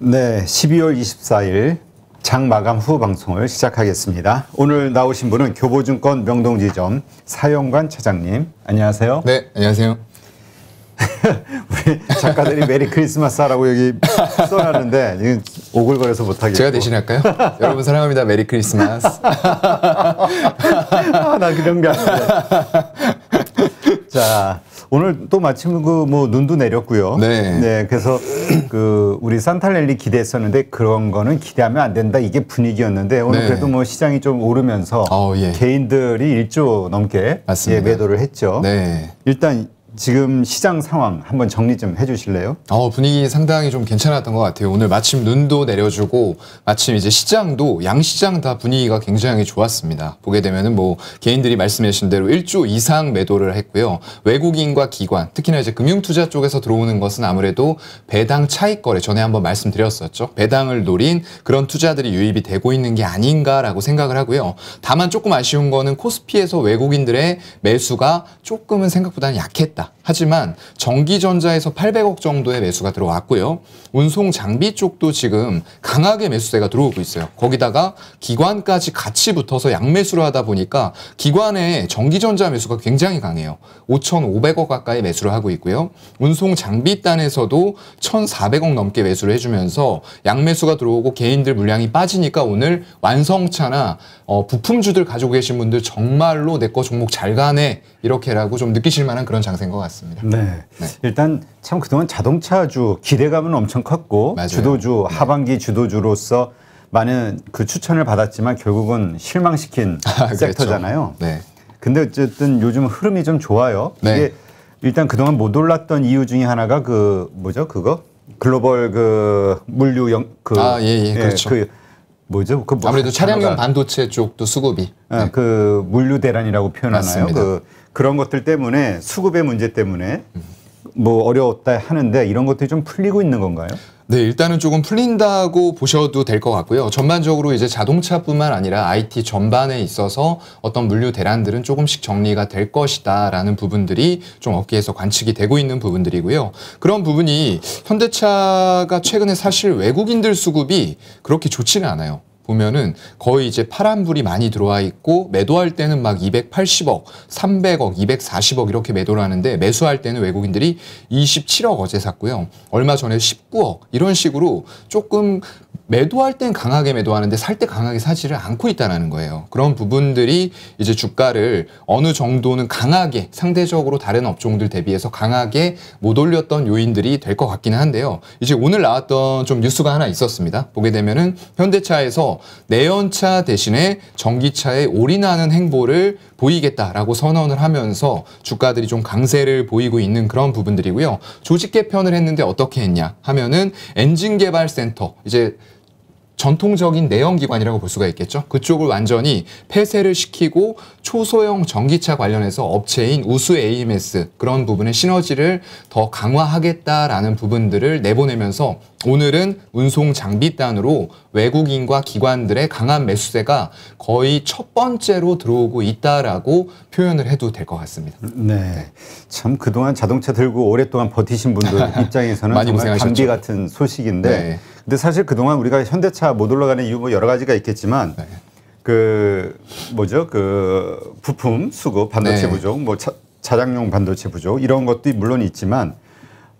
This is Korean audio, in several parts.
네, 12월 24일 장 마감 후 방송을 시작하겠습니다. 오늘 나오신 분은 교보증권 명동지점 사영관 차장님. 안녕하세요. 네, 안녕하세요. 우리 작가들이 메리 크리스마스라고 여기 써놨는데 오글거려서 못하겠고 제가 대신할까요? 여러분 사랑합니다 메리 크리스마스 아, 나 그런 게 아닌데 자 오늘 또 마침 그 뭐 눈도 내렸고요. 네. 네. 그래서 그 우리 산탈렐리 기대했었는데 그런 거는 기대하면 안 된다 이게 분위기였는데 오늘 네. 그래도 뭐 시장이 좀 오르면서 어, 예. 개인들이 1조 넘게 예, 맞습니다. 예, 매도를 했죠. 네. 일단 지금 시장 상황 한번 정리 좀 해주실래요? 어, 분위기 상당히 좀 괜찮았던 것 같아요. 오늘 마침 눈도 내려주고 마침 이제 시장도 양시장 다 분위기가 굉장히 좋았습니다. 보게 되면뭐 개인들이 말씀해주신 대로 1조 이상 매도를 했고요. 외국인과 기관, 특히나 이제 금융투자 쪽에서 들어오는 것은 아무래도 배당 차익 거래 전에 한번 말씀드렸었죠. 배당을 노린 그런 투자들이 유입이 되고 있는 게 아닌가라고 생각을 하고요. 다만 조금 아쉬운 거는 코스피에서 외국인들의 매수가 조금은 생각보다는 약했다. 하지만 전기전자에서 800억 정도의 매수가 들어왔고요. 운송 장비 쪽도 지금 강하게 매수세가 들어오고 있어요. 거기다가 기관까지 같이 붙어서 양매수를 하다 보니까 기관에 전기전자 매수가 굉장히 강해요. 5,500억 가까이 매수를 하고 있고요. 운송 장비단에서도 1,400억 넘게 매수를 해주면서 양매수가 들어오고 개인들 물량이 빠지니까 오늘 완성차나 어, 부품주들 가지고 계신 분들 정말로 내 거 종목 잘 가네 이렇게라고 좀 느끼실 만한 그런 장세인 것것 같습니다. 네. 네. 일단 참 그동안 자동차주 기대감은 엄청 컸고 맞아요. 주도주 네. 하반기 주도주로서 많은 그 추천을 받았지만 결국은 실망시킨 아, 그렇죠. 섹터잖아요. 그렇죠. 네. 근데 어쨌든 요즘 흐름이 좀 좋아요. 네. 이게 일단 그동안 못 올랐던 이유 중에 하나가 그 뭐죠 그거 글로벌 그 물류 영그 아, 예, 예, 예, 그렇죠. 그 뭐죠? 그 뭐 아무래도 차량용 반도체 쪽도 수급이 아, 네. 그 물류 대란이라고 표현하나요? 맞습니다. 그 그런 것들 때문에 수급의 문제 때문에 뭐 어려웠다 하는데 이런 것들이 좀 풀리고 있는 건가요? 네, 일단은 조금 풀린다고 보셔도 될 것 같고요. 전반적으로 이제 자동차뿐만 아니라 IT 전반에 있어서 어떤 물류 대란들은 조금씩 정리가 될 것이다라는 부분들이 좀 업계에서 관측이 되고 있는 부분들이고요. 그런 부분이 현대차가 최근에 사실 외국인들 수급이 그렇게 좋지는 않아요. 보면은 거의 이제 파란불이 많이 들어와 있고 매도할 때는 막 280억, 300억, 240억 이렇게 매도를 하는데 매수할 때는 외국인들이 27억 어제 샀고요. 얼마 전에 19억 이런 식으로 조금 매도할 땐 강하게 매도하는데 살 때 강하게 사지를 않고 있다는 거예요. 그런 부분들이 이제 주가를 어느 정도는 강하게 상대적으로 다른 업종들 대비해서 강하게 못 올렸던 요인들이 될 것 같기는 한데요. 이제 오늘 나왔던 좀 뉴스가 하나 있었습니다. 보게 되면은 현대차에서 내연차 대신에 전기차에 올인하는 행보를 보이겠다라고 선언을 하면서 주가들이 좀 강세를 보이고 있는 그런 부분들이고요. 조직 개편을 했는데 어떻게 했냐 하면은 엔진 개발센터 이제 전통적인 내연기관이라고 볼 수가 있겠죠. 그쪽을 완전히 폐쇄를 시키고 초소형 전기차 관련해서 업체인 우수 AMS 그런 부분의 시너지를 더 강화하겠다라는 부분들을 내보내면서 오늘은 운송 장비단으로 외국인과 기관들의 강한 매수세가 거의 첫 번째로 들어오고 있다라고 표현을 해도 될 것 같습니다. 네. 네. 참 그동안 자동차 들고 오랫동안 버티신 분들 입장에서는 많이 정말 감기 같은 소식인데 네. 근데 사실 그동안 우리가 현대차 못 올라가는 이유 뭐 여러 가지가 있겠지만 네. 그 뭐죠 그 부품 수급 반도체 네. 부족 뭐 차, 자장용 반도체 부족 이런 것도 물론 있지만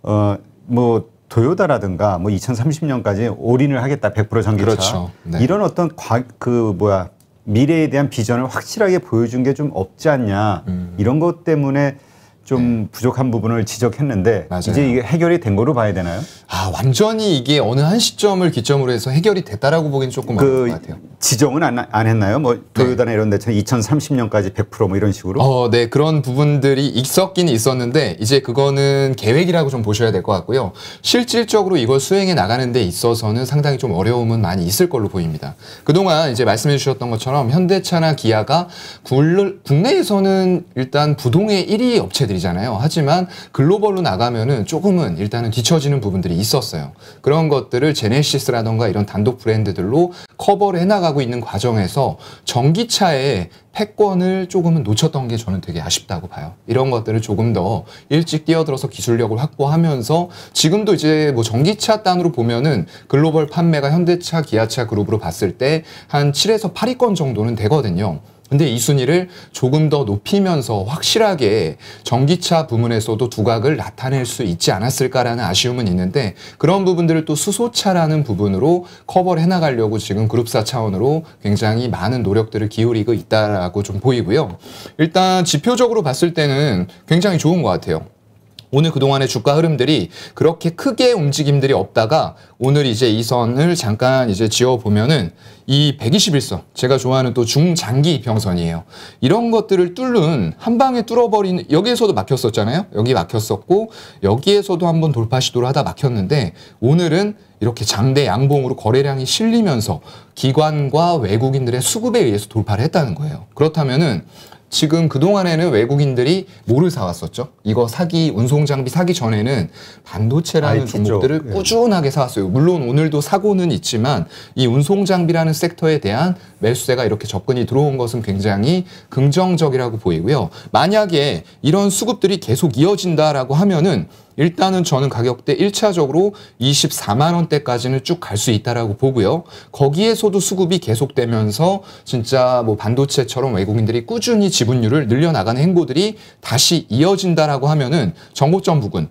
어 뭐 도요다라든가 뭐 2030년까지 올인을 하겠다 100% 전기차 그렇죠. 네. 이런 어떤 과, 그 뭐야 미래에 대한 비전을 확실하게 보여준 게 좀 없지 않냐 음. 이런 것 때문에 좀 네. 부족한 부분을 지적했는데 맞아요. 이제 이게 해결이 된 거로 봐야 되나요? 아 완전히 이게 어느 한 시점을 기점으로 해서 해결이 됐다라고 보긴 조금 그 어것 같아요. 지정은 안, 안 했나요? 뭐 네. 도요다나 네. 이런 데처럼 2030년까지 100%뭐 이런 식으로? 어, 네 그런 부분들이 있었긴 있었는데 이제 그거는 계획이라고 좀 보셔야 될 것 같고요. 실질적으로 이걸 수행해 나가는 데 있어서는 상당히 좀 어려움은 많이 있을 걸로 보입니다. 그동안 이제 말씀해 주셨던 것처럼 현대차나 기아가 굴, 국내에서는 일단 부동의 1위 업체들이 글로벌이잖아요. 하지만 글로벌로 나가면은 조금은 일단은 뒤처지는 부분들이 있었어요. 그런 것들을 제네시스라던가 이런 단독 브랜드들로 커버를 해나가고 있는 과정에서 전기차의 패권을 조금은 놓쳤던 게 저는 되게 아쉽다고 봐요. 이런 것들을 조금 더 일찍 뛰어들어서 기술력을 확보하면서 지금도 이제 뭐 전기차 단으로 보면은 글로벌 판매가 현대차, 기아차 그룹으로 봤을 때 한 7에서 8위권 정도는 되거든요. 근데 이 순위를 조금 더 높이면서 확실하게 전기차 부문에서도 두각을 나타낼 수 있지 않았을까라는 아쉬움은 있는데 그런 부분들을 또 수소차라는 부분으로 커버를 해나가려고 지금 그룹사 차원으로 굉장히 많은 노력들을 기울이고 있다라고 좀 보이고요. 일단 지표적으로 봤을 때는 굉장히 좋은 것 같아요. 오늘 그동안의 주가 흐름들이 그렇게 크게 움직임들이 없다가 오늘 이제 이 선을 잠깐 이제 지어보면은 이 121선 제가 좋아하는 또 중장기 평선이에요 이런 것들을 뚫는 한 방에 뚫어버리는 여기에서도 막혔었잖아요. 여기 막혔었고 여기에서도 한번 돌파 시도를 하다 막혔는데 오늘은 이렇게 장대 양봉으로 거래량이 실리면서 기관과 외국인들의 수급에 의해서 돌파를 했다는 거예요. 그렇다면은 지금 그동안에는 외국인들이 뭐를 사왔었죠? 이거 사기, 운송장비 사기 전에는 반도체라는 IT죠. 종목들을 예. 꾸준하게 사왔어요. 물론 오늘도 사고는 있지만 이 운송장비라는 섹터에 대한 매수세가 이렇게 접근이 들어온 것은 굉장히 긍정적이라고 보이고요. 만약에 이런 수급들이 계속 이어진다라고 하면은 일단은 저는 가격대 1차적으로 24만 원대까지는 쭉 갈 수 있다라고 보고요. 거기에서도 수급이 계속되면서 진짜 뭐 반도체처럼 외국인들이 꾸준히 지분율을 늘려나가는 행보들이 다시 이어진다라고 하면은 정고점 부근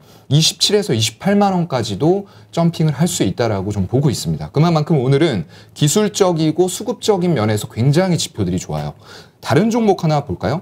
27에서 28만 원까지도 점핑을 할 수 있다라고 좀 보고 있습니다. 그만큼 오늘은 기술적이고 수급적인 면에서 굉장히 지표들이 좋아요. 다른 종목 하나 볼까요?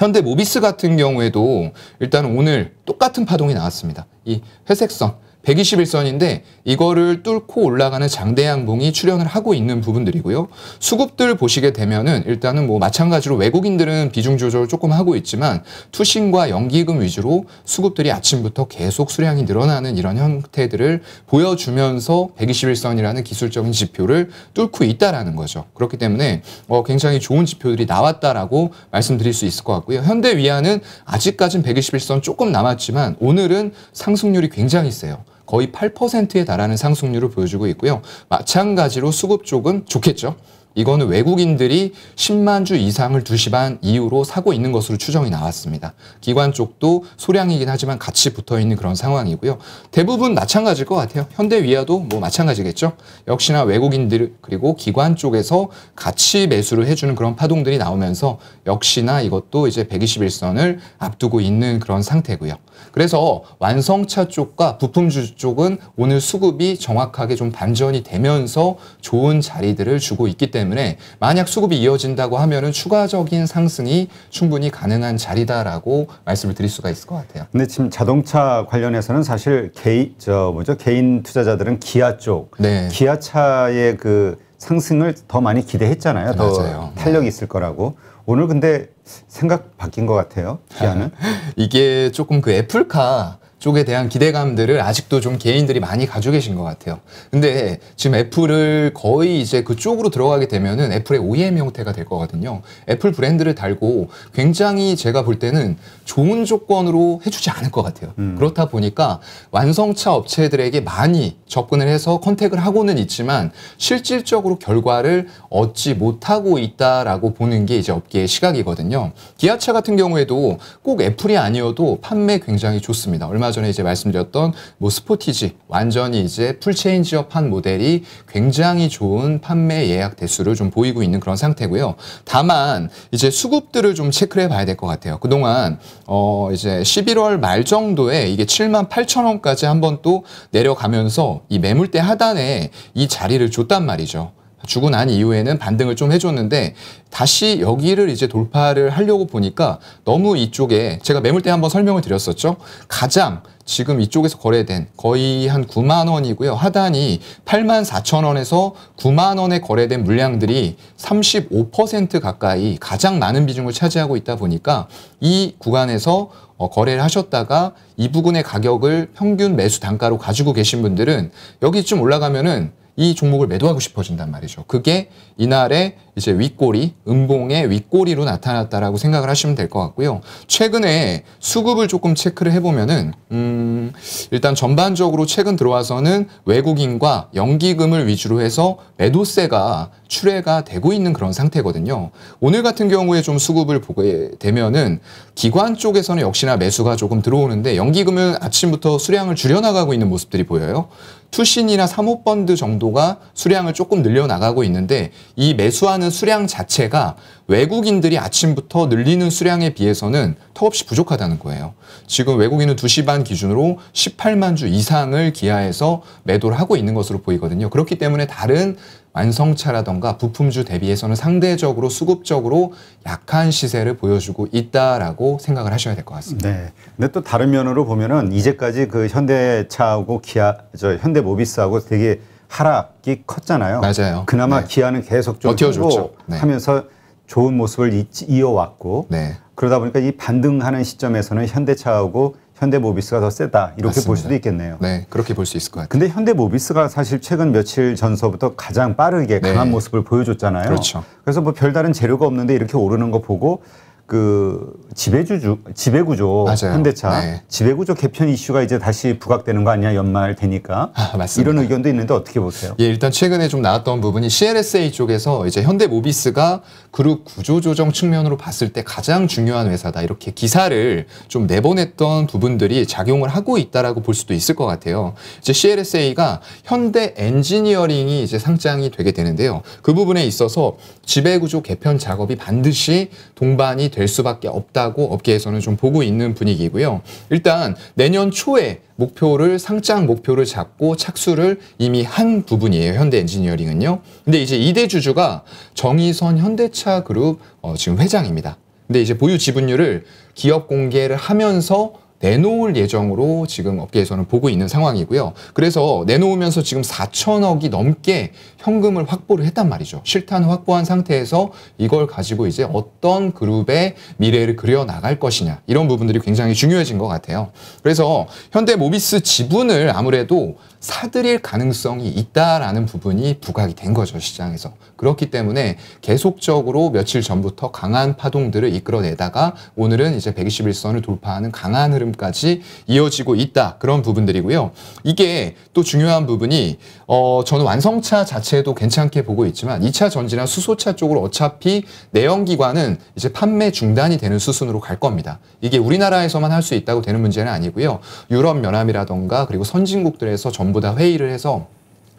현대 모비스 같은 경우에도 일단 오늘 똑같은 파동이 나왔습니다. 이 회색선 121선인데 이거를 뚫고 올라가는 장대양봉이 출현을 하고 있는 부분들이고요. 수급들 보시게 되면은 일단은 뭐 마찬가지로 외국인들은 비중 조절 을 조금 하고 있지만 투신과 연기금 위주로 수급들이 아침부터 계속 수량이 늘어나는 이런 형태들을 보여주면서 121선이라는 기술적인 지표를 뚫고 있다라는 거죠. 그렇기 때문에 어 굉장히 좋은 지표들이 나왔다라고 말씀드릴 수 있을 것 같고요. 현대 위안은 아직까진 121선 조금 남았지만 오늘은 상승률이 굉장히 세요. 거의 8%에 달하는 상승률을 보여주고 있고요. 마찬가지로 수급 쪽은 좋겠죠. 이거는 외국인들이 10만 주 이상을 2시 반 이후로 사고 있는 것으로 추정이 나왔습니다. 기관 쪽도 소량이긴 하지만 같이 붙어 있는 그런 상황이고요. 대부분 마찬가지일 것 같아요. 현대위아도 뭐 마찬가지겠죠. 역시나 외국인들 그리고 기관 쪽에서 같이 매수를 해주는 그런 파동들이 나오면서 역시나 이것도 이제 121선을 앞두고 있는 그런 상태고요. 그래서 완성차 쪽과 부품주 쪽은 오늘 수급이 정확하게 좀 반전이 되면서 좋은 자리들을 주고 있기 때문에 만약 수급이 이어진다고 하면은 추가적인 상승이 충분히 가능한 자리다라고 말씀을 드릴 수가 있을 것 같아요. 근데 지금 자동차 관련해서는 사실 개인 저 뭐죠 개인 투자자들은 기아 쪽, 네. 기아차의 그 상승을 더 많이 기대했잖아요. 맞아요. 탄력이 있을 거라고. 오늘 근데 생각 바뀐 것 같아요. 기아는 이게 조금 그 애플카 쪽에 대한 기대감들을 아직도 좀 개인들이 많이 가지고 계신 것 같아요. 근데 지금 애플을 거의 이제 그쪽으로 들어가게 되면은 애플의 OEM 형태가 될 거거든요. 애플 브랜드를 달고 굉장히 제가 볼 때는 좋은 조건으로 해주지 않을 것 같아요. 음. 그렇다 보니까 완성차 업체들에게 많이 접근을 해서 컨택을 하고는 있지만 실질적으로 결과를 얻지 못하고 있다라고 보는 게 이제 업계의 시각이거든요. 기아차 같은 경우에도 꼭 애플이 아니어도 판매 굉장히 좋습니다. 얼마 전에 이제 말씀드렸던 뭐 스포티지 완전히 이제 풀체인지업한 모델이 굉장히 좋은 판매 예약 대수를 좀 보이고 있는 그런 상태고요. 다만 이제 수급들을 좀 체크해 봐야 될 것 같아요. 그동안 어 이제 11월 말 정도에 이게 7만 8천 원까지 한번 또 내려가면서 이 매물대 하단에 이 자리를 줬단 말이죠. 주고 난 이후에는 반등을 좀 해줬는데 다시 여기를 이제 돌파를 하려고 보니까 너무 이쪽에 제가 매물 때 한번 설명을 드렸었죠. 가장 지금 이쪽에서 거래된 거의 한 9만 원이고요. 하단이 8만 4천 원에서 9만 원에 거래된 물량들이 35% 가까이 가장 많은 비중을 차지하고 있다 보니까 이 구간에서 어, 거래를 하셨다가 이 부분의 가격을 평균 매수 단가로 가지고 계신 분들은 여기 좀 올라가면은 이 종목을 매도하고 싶어진단 말이죠. 그게 이날의 이제 윗꼬리, 음봉의 윗꼬리로 나타났다라고 생각을 하시면 될 것 같고요. 최근에 수급을 조금 체크를 해보면은, 음, 일단 전반적으로 최근 들어와서는 외국인과 연기금을 위주로 해서 매도세가 출회가 되고 있는 그런 상태거든요. 오늘 같은 경우에 좀 수급을 보게 되면은 기관 쪽에서는 역시나 매수가 조금 들어오는데 연기금은 아침부터 수량을 줄여나가고 있는 모습들이 보여요. 투신이나 사모펀드 정도가 수량을 조금 늘려나가고 있는데 이 매수하는 수량 자체가 외국인들이 아침부터 늘리는 수량에 비해서는 턱없이 부족하다는 거예요. 지금 외국인은 2시 반 기준으로 18만 주 이상을 기하에서 매도를 하고 있는 것으로 보이거든요. 그렇기 때문에 다른 완성차라던가 부품주 대비해서는 상대적으로 수급적으로 약한 시세를 보여주고 있다라고 생각을 하셔야 될 것 같습니다. 네. 근데 또 다른 면으로 보면은 이제까지 그 현대차하고 기아 저 현대모비스하고 되게 하락이 컸잖아요. 맞아요. 그나마 네. 기아는 계속 좀 버텨줬죠. 네. 하면서 좋은 모습을 이어왔고 네. 그러다 보니까 이 반등하는 시점에서는 현대차하고 현대모비스가 더 세다 이렇게 맞습니다. 볼 수도 있겠네요. 네, 그렇게 볼 수 있을 것 같아요. 근데 현대모비스가 사실 최근 며칠 전서부터 가장 빠르게 강한 네. 모습을 보여줬잖아요. 그렇죠. 그래서 뭐 별다른 재료가 없는데 이렇게 오르는 거 보고 그 지배주주 지배구조 맞아요. 현대차 네. 지배구조 개편 이슈가 이제 다시 부각되는 거 아니야 연말 되니까 아, 맞습니다. 이런 의견도 있는데 어떻게 보세요? 예 일단 최근에 좀 나왔던 부분이 CLSA 쪽에서 이제 현대모비스가 그룹 구조조정 측면으로 봤을 때 가장 중요한 회사다 이렇게 기사를 좀 내보냈던 부분들이 작용을 하고 있다라고 볼 수도 있을 것 같아요. 이제 CLSA가 현대 엔지니어링이 이제 상장이 되게 되는데요. 그 부분에 있어서 지배구조 개편 작업이 반드시 동반이 되될 수밖에 없다고 업계에서는 좀 보고 있는 분위기고요. 일단 내년 초에 목표를 상장 목표를 잡고 착수를 이미 한 부분이에요. 현대 엔지니어링은요. 근데 이제 이대 주주가 정의선 현대차 그룹 어, 지금 회장입니다. 근데 이제 보유 지분율을 기업 공개를 하면서 내놓을 예정으로 지금 업계에서는 보고 있는 상황이고요. 그래서 내놓으면서 지금 4천억이 넘게 현금을 확보를 했단 말이죠. 실탄 확보한 상태에서 이걸 가지고 이제 어떤 그룹의 미래를 그려 나갈 것이냐 이런 부분들이 굉장히 중요해진 것 같아요. 그래서 현대 모비스 지분을 아무래도 사들일 가능성이 있다라는 부분이 부각이 된 거죠, 시장에서. 그렇기 때문에 계속적으로 며칠 전부터 강한 파동들을 이끌어내다가 오늘은 이제 121선을 돌파하는 강한 흐름까지 이어지고 있다. 그런 부분들이고요. 이게 또 중요한 부분이 어, 저는 완성차 자체도 괜찮게 보고 있지만 2차 전지나 수소차 쪽으로 어차피 내연기관은 이제 판매 중단이 되는 수순으로 갈 겁니다. 이게 우리나라에서만 할 수 있다고 되는 문제는 아니고요. 유럽 연합이라던가 그리고 선진국들에서 전 전부 다 회의를 해서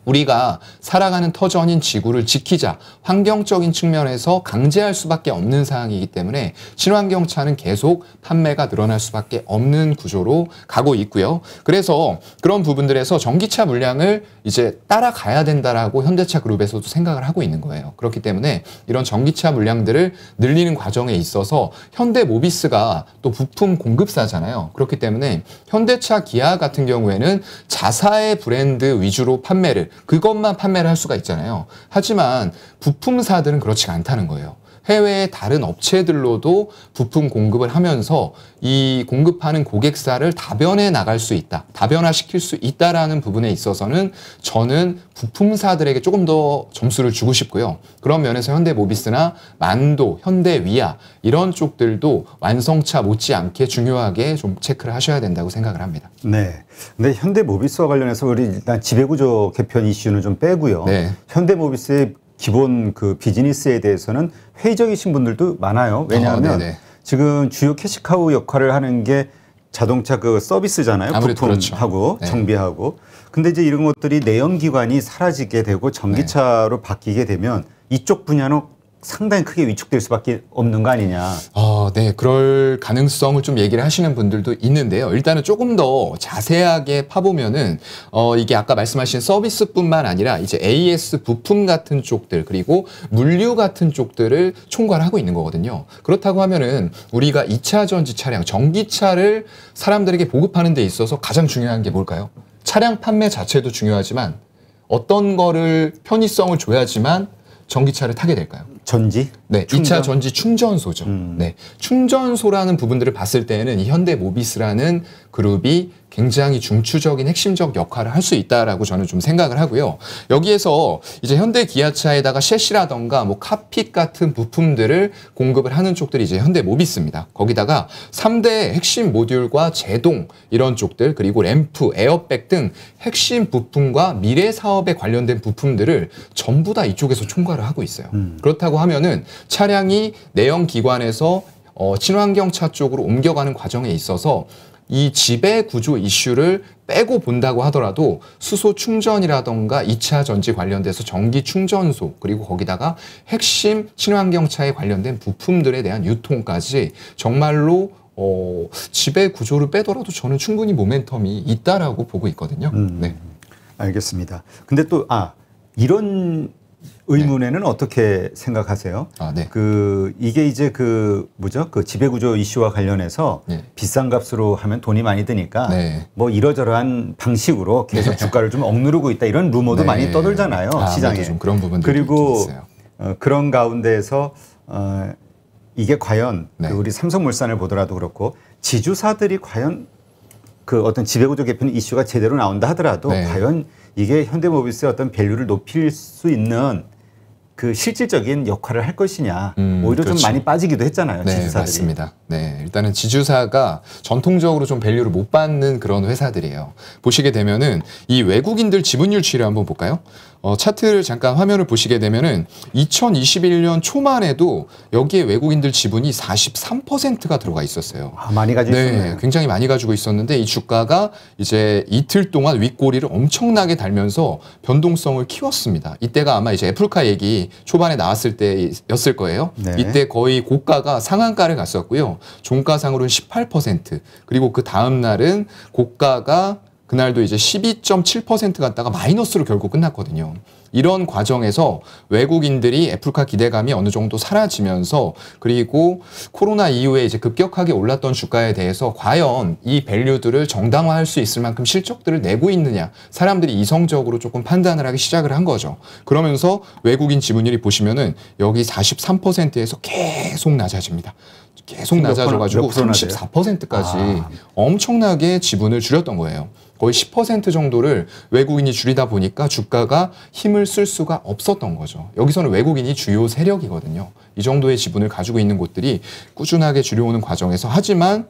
우리가 살아가는 터전인 지구를 지키자 환경적인 측면에서 강제할 수밖에 없는 상황이기 때문에 친환경차는 계속 판매가 늘어날 수밖에 없는 구조로 가고 있고요. 그래서 그런 부분들에서 전기차 물량을 이제 따라가야 된다라고 현대차 그룹에서도 생각을 하고 있는 거예요. 그렇기 때문에 이런 전기차 물량들을 늘리는 과정에 있어서 현대 모비스가 또 부품 공급사잖아요. 그렇기 때문에 현대차 기아 같은 경우에는 자사의 브랜드 위주로 판매를 그것만 판매를 할 수가 있잖아요. 하지만 부품사들은 그렇지가 않다는 거예요. 해외의 다른 업체들로도 부품 공급을 하면서 이 공급하는 고객사를 다변해 나갈 수 있다. 다변화시킬 수 있다라는 부분에 있어서는 저는 부품사들에게 조금 더 점수를 주고 싶고요. 그런 면에서 현대모비스나 만도, 현대위아 이런 쪽들도 완성차 못지않게 중요하게 좀 체크를 하셔야 된다고 생각을 합니다. 네. 근데 현대모비스와 관련해서 우리 일단 지배구조 개편 이슈는 좀 빼고요. 네. 현대모비스의 기본 그 비즈니스에 대해서는 회의적이신 분들도 많아요. 아, 왜냐하면 어, 지금 주요 캐시카우 역할을 하는 게 자동차 그 서비스잖아요. 부품하고 그렇죠. 네. 정비하고. 근데 이제 이런 것들이 내연기관이 사라지게 되고 네. 전기차로 네. 바뀌게 되면 이쪽 분야는 상당히 크게 위축될 수밖에 없는 거 아니냐. 어, 네, 그럴 가능성을 좀 얘기를 하시는 분들도 있는데요. 일단은 조금 더 자세하게 파보면은 어, 이게 아까 말씀하신 서비스뿐만 아니라 이제 AS 부품 같은 쪽들 그리고 물류 같은 쪽들을 총괄하고 있는 거거든요. 그렇다고 하면은 우리가 2차 전지 차량, 전기차를 사람들에게 보급하는 데 있어서 가장 중요한 게 뭘까요? 차량 판매 자체도 중요하지만 어떤 거를 편의성을 줘야지만 전기차를 타게 될까요? 전지? 네, 충전? 2차 전지 충전소죠. 음. 네, 충전소라는 부분들을 봤을 때는 이 현대 모비스라는 그룹이 굉장히 중추적인 핵심적 역할을 할 수 있다라고 저는 좀 생각을 하고요. 여기에서 이제 현대 기아차에다가 셰시라던가 뭐 카핏 같은 부품들을 공급을 하는 쪽들이 이제 현대 모비스입니다. 거기다가 3대 핵심 모듈과 제동 이런 쪽들 그리고 램프, 에어백 등 핵심 부품과 미래 사업에 관련된 부품들을 전부 다 이쪽에서 총괄을 하고 있어요. 음. 그렇다고 하면은 차량이 내연 기관에서 어, 친환경 차 쪽으로 옮겨가는 과정에 있어서 이 지배 구조 이슈를 빼고 본다고 하더라도 수소 충전이라던가 2차 전지 관련돼서 전기 충전소 그리고 거기다가 핵심 친환경차에 관련된 부품들에 대한 유통까지 정말로 어, 지배 구조를 빼더라도 저는 충분히 모멘텀이 있다라고 보고 있거든요. 음, 네. 알겠습니다. 근데 또, 아, 이런 네. 의문에는 네. 어떻게 생각하세요? 아, 네. 그 이게 이제 그 뭐죠? 그 지배 구조 이슈와 관련해서 네. 비싼 값으로 하면 돈이 많이 드니까 네. 뭐 이러저러한 방식으로 계속 네. 주가를 좀 억누르고 있다 이런 루머도 많이 떠돌잖아요 아, 시장에. 좀 그런 부분들 그리고 어, 그런 가운데에서 어, 이게 과연 그 우리 삼성물산을 보더라도 그렇고 지주사들이 과연 그 어떤 지배구조 개편 이슈가 제대로 나온다 하더라도 과연 이게 현대모비스의 어떤 밸류를 높일 수 있는 그 실질적인 역할을 할 것이냐 음, 오히려 그렇죠. 좀 많이 빠지기도 했잖아요 네, 지주사들이 맞습니다. 네 일단은 지주사가 전통적으로 좀 밸류를 못 받는 그런 회사들이에요 보시게 되면은 이 외국인들 지분율 추이를 한번 볼까요? 어, 차트를 잠깐 화면을 보시게 되면은 2021년 초만 에도 여기에 외국인들 지분이 43%가 들어가 있었어요. 아, 많이 가지고 네, 있었네요. 굉장히 많이 가지고 있었는데 이 주가가 이제 이틀 동안 윗꼬리를 엄청나게 달면서 변동성을 키웠습니다. 이때가 아마 이제 애플카 얘기 초반에 나왔을 때였을 거예요. 네. 이때 거의 고가가 상한가를 갔었고요. 종가상으로는 18% 그리고 그 다음 날은 고가가 그날도 이제 12.7% 갔다가 마이너스로 결국 끝났거든요. 이런 과정에서 외국인들이 애플카 기대감이 어느 정도 사라지면서 그리고 코로나 이후에 이제 급격하게 올랐던 주가에 대해서 과연 이 밸류들을 정당화할 수 있을 만큼 실적들을 내고 있느냐 사람들이 이성적으로 조금 판단을 하기 시작을 한 거죠. 그러면서 외국인 지분율이 보시면은 여기 43%에서 계속 낮아집니다. 계속 낮아져가지고 34%까지 아. 엄청나게 지분을 줄였던 거예요. 거의 10% 정도를 외국인이 줄이다 보니까 주가가 힘을 쓸 수가 없었던 거죠. 여기서는 외국인이 주요 세력이거든요. 이 정도의 지분을 가지고 있는 곳들이 꾸준하게 줄여오는 과정에서 하지만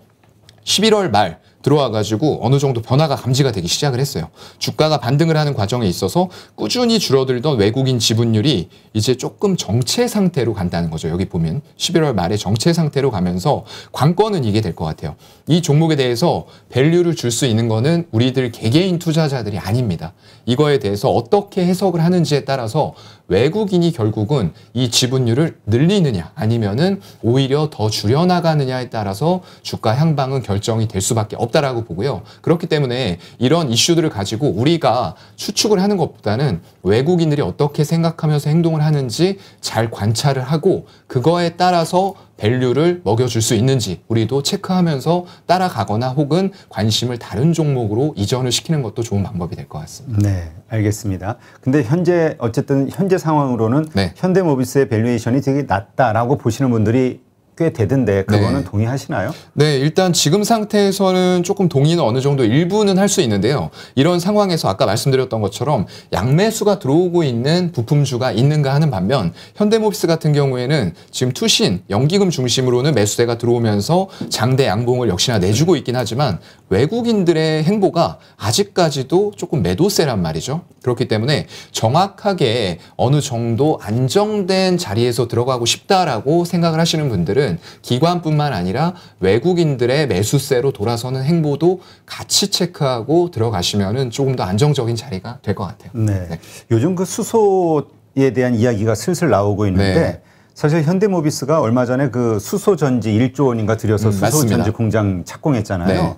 11월 말 들어와 가지고 어느 정도 변화가 감지가 되기 시작을 했어요. 주가가 반등을 하는 과정에 있어서 꾸준히 줄어들던 외국인 지분율이 이제 조금 정체 상태로 간다는 거죠. 여기 보면 11월 말에 정체 상태로 가면서 관건은 이게 될 것 같아요. 이 종목에 대해서 밸류를 줄 수 있는 거는 우리들 개개인 투자자들이 아닙니다. 이거에 대해서 어떻게 해석을 하는지에 따라서 외국인이 결국은 이 지분율을 늘리느냐 아니면은 오히려 더 줄여나가느냐에 따라서 주가 향방은 결정이 될 수밖에 없다라고 보고요. 그렇기 때문에 이런 이슈들을 가지고 우리가 추측을 하는 것보다는 외국인들이 어떻게 생각하면서 행동을 하는지 잘 관찰을 하고 그거에 따라서 밸류를 먹여줄 수 있는지 우리도 체크하면서 따라가거나 혹은 관심을 다른 종목으로 이전을 시키는 것도 좋은 방법이 될 것 같습니다. 네, 알겠습니다. 근데 현재 어쨌든 현재 상황으로는 네. 현대모비스의 밸류에이션이 되게 낮다라고 보시는 분들이 꽤 되던데 그거는 네. 동의하시나요? 네, 일단 지금 상태에서는 조금 동의는 어느 정도 일부는 할 수 있는데요. 이런 상황에서 아까 말씀드렸던 것처럼 양매수가 들어오고 있는 부품주가 있는가 하는 반면 현대모비스 같은 경우에는 지금 투신, 연기금 중심으로는 매수세가 들어오면서 장대 양봉을 역시나 내주고 있긴 하지만 외국인들의 행보가 아직까지도 조금 매도세란 말이죠. 그렇기 때문에 정확하게 어느 정도 안정된 자리에서 들어가고 싶다라고 생각을 하시는 분들은 경는 기관뿐만 아니라 외국인들의 매수세로 돌아서는 행보도 같이 체크하고 들어가시면은 조금 더 안정적인 자리가 될 것 같아요. 네. 네. 요즘 그 수소에 대한 이야기가 슬슬 나오고 있는데 네. 사실 현대모비스가 얼마 전에 그 수소전지 1조 원인가 들여서 음, 수소전지 공장 착공했잖아요. 네.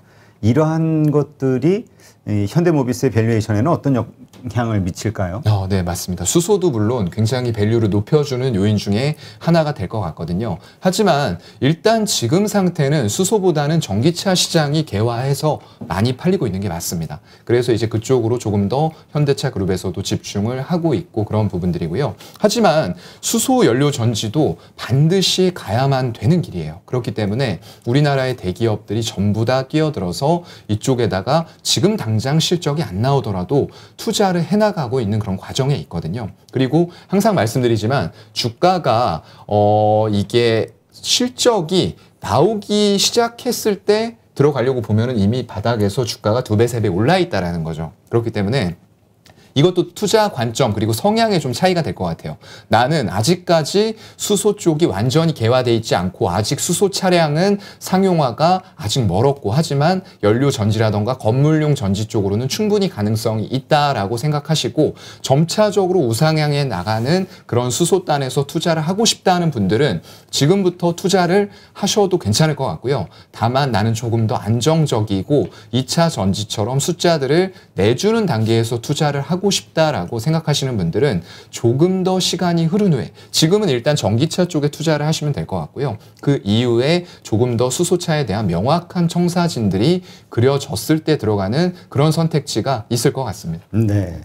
이러한 것들이 현대모비스의 밸류에이션에는 어떤 영향을 미칠까요? 어, 네, 맞습니다. 수소도 물론 굉장히 밸류를 높여주는 요인 중에 하나가 될 것 같거든요. 하지만 일단 지금 상태는 수소보다는 전기차 시장이 개화해서 많이 팔리고 있는 게 맞습니다. 그래서 이제 그쪽으로 조금 더 현대차 그룹에서도 집중을 하고 있고 그런 부분들이고요. 하지만 수소 연료 전지도 반드시 가야만 되는 길이에요. 그렇기 때문에 우리나라의 대기업들이 전부 다 뛰어들어서 이쪽에다가 지금 당 당장 실적이 안 나오더라도 투자를 해나가고 있는 그런 과정에 있거든요. 그리고 항상 말씀드리지만 주가가 어 이게 실적이 나오기 시작했을 때 들어가려고 보면은 이미 바닥에서 주가가 두 배, 세 배 올라 있다라는 거죠. 그렇기 때문에 이것도 투자 관점 그리고 성향에좀 차이가 될 것 같아요. 나는 아직까지 수소 쪽이 완전히 개화돼 있지 않고 아직 수소 차량은 상용화가 아직 멀었고 하지만 연료 전지라던가 건물용 전지 쪽으로는 충분히 가능성이 있다라고 생각하시고 점차적으로 우상향에 나가는 그런 수소단에서 투자를 하고 싶다는 분들은 지금부터 투자를 하셔도 괜찮을 것 같고요. 다만 나는 조금 더 안정적이고 2차 전지처럼 숫자들을 내주는 단계에서 투자를 하고 하고 싶다라고 생각하시는 분들은 조금 더 시간이 흐른 후에 지금은 일단 전기차 쪽에 투자를 하시면 될 것 같고요. 그 이후에 조금 더 수소차에 대한 명확한 청사진들이 그려졌을 때 들어가는 그런 선택지가 있을 것 같습니다. 네.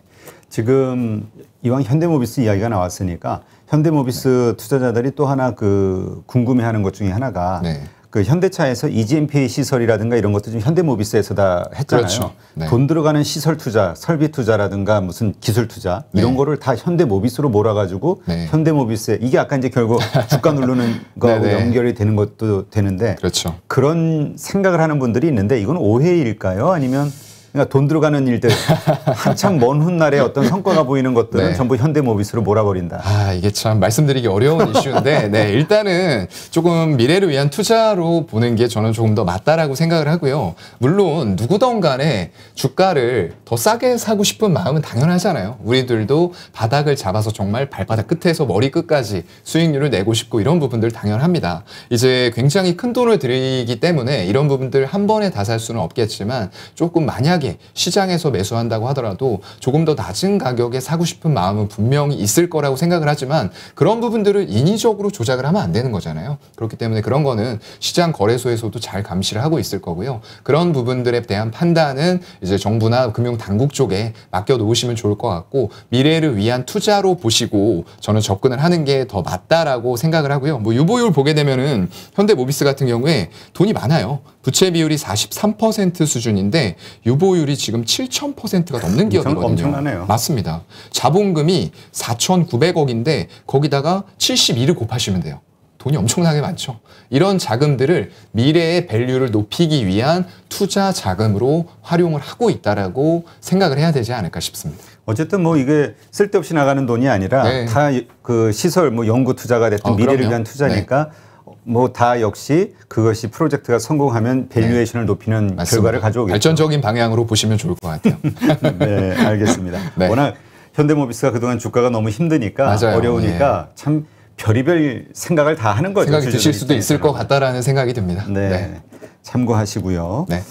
지금 이왕 현대모비스 이야기가 나왔으니까 현대모비스 네. 투자자들이 또 하나 그 궁금해하는 것 중에 하나가 네. 그 현대차에서 EGMPA 시설이라든가 이런 것도 지금 현대모비스에서 다 했잖아요. 그렇죠. 네. 돈 들어가는 시설 투자, 설비 투자라든가 무슨 기술 투자 네. 이런 거를 다 현대모비스로 몰아가지고 네. 현대모비스에 이게 아까 이제 결국 주가 누르는 거하고 네, 네. 연결이 되는 것도 되는데 그렇죠. 그런 생각을 하는 분들이 있는데 이건 오해일까요? 아니면 그러니까 돈 들어가는 일들 한참 먼 훗날에 어떤 성과가 보이는 것들은 네. 전부 현대모비스로 몰아버린다. 아 이게 참 말씀드리기 어려운 이슈인데 네 일단은 조금 미래를 위한 투자로 보는 게 저는 조금 더 맞다라고 생각을 하고요. 물론 누구든 간에 주가를 더 싸게 사고 싶은 마음은 당연하잖아요. 우리들도 바닥을 잡아서 정말 발바닥 끝에서 머리 끝까지 수익률을 내고 싶고 이런 부분들 당연합니다. 이제 굉장히 큰 돈을 들이기 때문에 이런 부분들 한 번에 다 살 수는 없겠지만 조금 만약 만약에 시장에서 매수한다고 하더라도 조금 더 낮은 가격에 사고 싶은 마음은 분명히 있을 거라고 생각을 하지만 그런 부분들을 인위적으로 조작을 하면 안 되는 거잖아요. 그렇기 때문에 그런 거는 시장 거래소에서도 잘 감시를 하고 있을 거고요. 그런 부분들에 대한 판단은 이제 정부나 금융 당국 쪽에 맡겨 놓으시면 좋을 것 같고 미래를 위한 투자로 보시고 저는 접근을 하는 게 더 맞다라고 생각을 하고요. 뭐 유보율 보게 되면은 현대모비스 같은 경우에 돈이 많아요. 부채 비율이 43% 수준인데 유보율이 지금 7,000%가 넘는 기업이거든요. 엄청나네요. 맞습니다. 자본금이 4,900억인데 거기다가 72를 곱하시면 돼요. 돈이 엄청나게 많죠. 이런 자금들을 미래의 밸류를 높이기 위한 투자 자금으로 활용을 하고 있다라고 생각을 해야 되지 않을까 싶습니다. 어쨌든 뭐 이게 쓸데없이 나가는 돈이 아니라 네. 다그 시설 뭐 연구 투자가 됐든 어, 미래를 그럼요. 위한 투자니까 네. 뭐다 역시 그것이 프로젝트가 성공하면 네. 밸류에이션을 네. 높이는 맞습니다. 결과를 가져오겠죠. 발전적인 방향으로 보시면 좋을 것 같아요. 네, 알겠습니다. 네. 워낙 현대모비스가 그동안 주가가 너무 힘드니까 맞아요. 어려우니까 네. 참 별의별 생각을 다 하는 거죠. 생각이 드실 수도 있을 것 같다라는 생각이 듭니다. 네, 네. 참고하시고요. 네.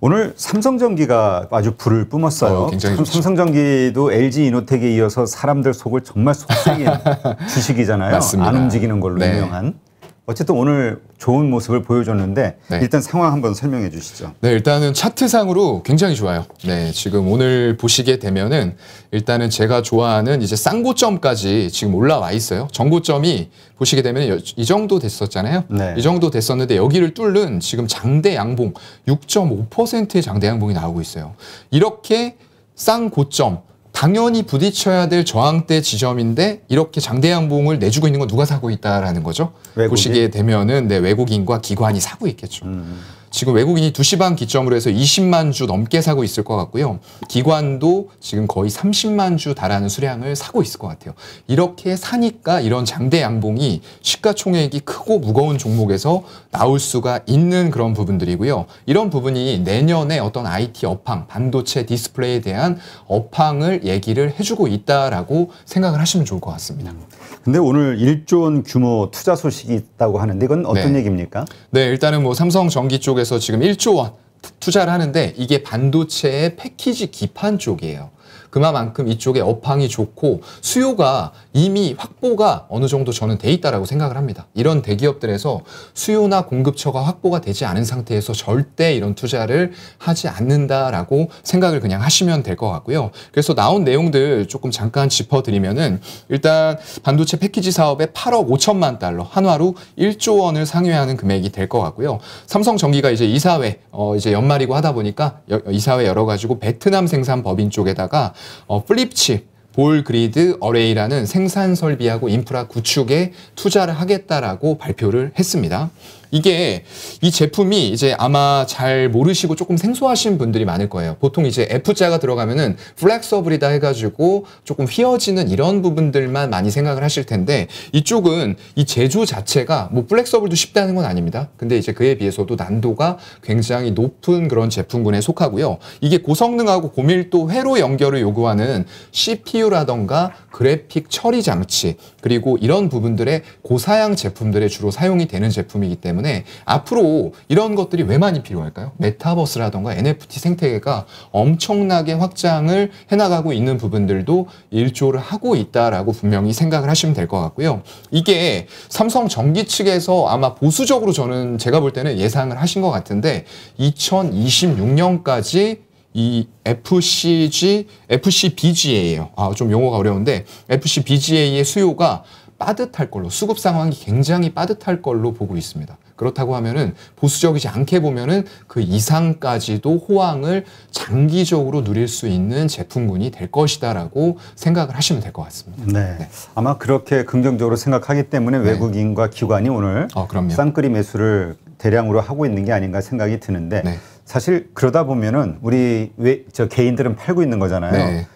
오늘 삼성전기가 아주 불을 뿜었어요. 어, 삼성전기도 LG 이노텍에 이어서 사람들 속을 정말 속삭이는 주식이잖아요. 맞습니다. 안 움직이는 걸로 네. 유명한. 어쨌든 오늘 좋은 모습을 보여줬는데 네. 일단 상황 한번 설명해 주시죠. 네, 일단은 차트상으로 굉장히 좋아요. 네, 지금 오늘 보시게 되면은 일단은 제가 좋아하는 이제 쌍고점까지 지금 올라와 있어요. 정고점이 보시게 되면 이 정도 됐었잖아요. 네. 이 정도 됐었는데 여기를 뚫는 지금 장대 양봉 6.5%의 장대 양봉이 나오고 있어요. 이렇게 쌍고점 당연히 부딪혀야 될 저항대 지점인데 이렇게 장대양봉을 내주고 있는 건 누가 사고 있다라는 거죠. 외국인? 보시게 되면은 네, 외국인과 기관이 사고 있겠죠. 음. 지금 외국인이 두시반 기점으로 해서 20만 주 넘게 사고 있을 것 같고요. 기관도 지금 거의 30만 주 달하는 수량을 사고 있을 것 같아요. 이렇게 사니까 이런 장대 양봉이 시가총액이 크고 무거운 종목에서 나올 수가 있는 그런 부분들이고요. 이런 부분이 내년에 어떤 IT 업황, 반도체 디스플레이에 대한 업황을 얘기를 해주고 있다라고 생각을 하시면 좋을 것 같습니다. 근데 오늘 1조 원 규모 투자 소식이 있다고 하는데 이건 어떤 네. 얘기입니까? 네, 일단은 뭐 삼성 전기 쪽에서 지금 1조 원 투자를 하는데 이게 반도체의 패키지 기판 쪽이에요. 그만큼 이쪽에 업황이 좋고 수요가 이미 확보가 어느 정도 저는 돼 있다라고 생각을 합니다. 이런 대기업들에서 수요나 공급처가 확보가 되지 않은 상태에서 절대 이런 투자를 하지 않는다라고 생각을 그냥 하시면 될 것 같고요. 그래서 나온 내용들 조금 잠깐 짚어드리면은 일단 반도체 패키지 사업에 8억 5천만 달러, 한화로 1조 원을 상회하는 금액이 될 것 같고요. 삼성전기가 이제 이사회, 어 이제 연말이고 하다 보니까 어, 이사회 열어가지고 베트남 생산 법인 쪽에다가 어, 플립칩, 볼 그리드 어레이라는 생산 설비하고 인프라 구축에 투자를 하겠다라고 발표를 했습니다. 이게 이 제품이 이제 아마 잘 모르시고 조금 생소하신 분들이 많을 거예요. 보통 이제 F자가 들어가면은 플렉서블이다 해가지고 조금 휘어지는 이런 부분들만 많이 생각을 하실 텐데 이쪽은 이 제조 자체가 뭐 플렉서블도 쉽다는 건 아닙니다. 근데 이제 그에 비해서도 난도가 굉장히 높은 그런 제품군에 속하고요. 이게 고성능하고 고밀도 회로 연결을 요구하는 CPU라던가 그래픽 처리 장치 그리고 이런 부분들의 고사양 제품들에 주로 사용이 되는 제품이기 때문에 때문에 앞으로 이런 것들이 왜 많이 필요할까요? 메타버스라던가 NFT 생태계가 엄청나게 확장을 해나가고 있는 부분들도 일조를 하고 있다라고 분명히 생각을 하시면 될 것 같고요. 이게 삼성 전기 측에서 아마 보수적으로 저는 제가 볼 때는 예상을 하신 것 같은데 2026년까지 이 FCG, FCBGA예요. 아, 좀 용어가 어려운데 FCBGA의 수요가 빠듯할 걸로 수급 상황이 굉장히 빠듯할 걸로 보고 있습니다. 그렇다고 하면은 보수적이지 않게 보면은 그 이상까지도 호황을 장기적으로 누릴 수 있는 제품군이 될 것이다라고 생각을 하시면 될 것 같습니다. 네. 네. 아마 그렇게 긍정적으로 생각하기 때문에 네. 외국인과 기관이 오늘 어, 쌍끌이 매수를 대량으로 하고 있는 게 아닌가 생각이 드는데 네. 사실 그러다 보면은 우리 왜 저 개인들은 팔고 있는 거잖아요. 네.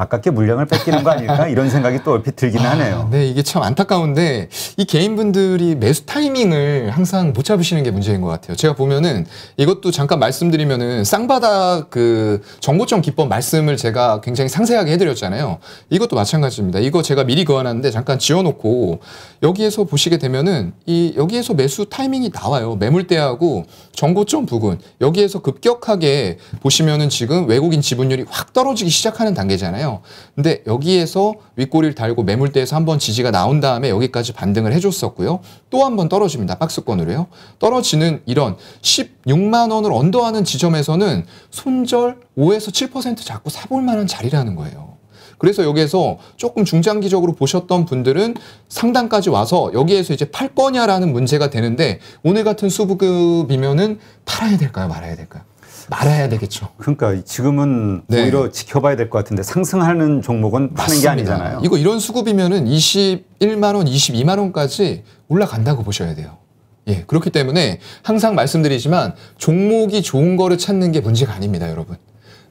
아깝게 물량을 뺏기는 거 아닐까 이런 생각이 또 얼핏 들긴 아, 하네요. 네, 이게 참 안타까운데 이 개인분들이 매수 타이밍을 항상 못 잡으시는 게 문제인 것 같아요. 제가 보면은 이것도 잠깐 말씀드리면은 쌍바다그 정보점 기법 말씀을 제가 굉장히 상세하게 해드렸잖아요. 이것도 마찬가지입니다. 이거 제가 미리 그어놨는데 잠깐 지워놓고 여기에서 보시게 되면은 이 여기에서 매수 타이밍이 나와요. 매물대하고 정고점 부근 여기에서 급격하게 보시면은 지금 외국인 지분율이 확 떨어지기 시작하는 단계잖아요. 했잖아요. 근데 여기에서 윗꼬리를 달고 매물대에서 한 번 지지가 나온 다음에 여기까지 반등을 해줬었고요. 또 한 번 떨어집니다. 박스권으로요. 떨어지는 이런 16만 원을 언더하는 지점에서는 손절 5에서 7% 잡고 사볼 만한 자리라는 거예요. 그래서 여기에서 조금 중장기적으로 보셨던 분들은 상단까지 와서 여기에서 이제 팔 거냐라는 문제가 되는데 오늘 같은 수급이면은 팔아야 될까요? 말아야 될까요? 말아야 되겠죠. 그러니까 지금은 네. 오히려 지켜봐야 될 것 같은데 상승하는 종목은 파는 게 아니잖아요. 이거 이런 수급이면은 21만 원, 22만 원까지 올라간다고 보셔야 돼요. 예, 그렇기 때문에 항상 말씀드리지만 종목이 좋은 거를 찾는 게 문제가 아닙니다, 여러분.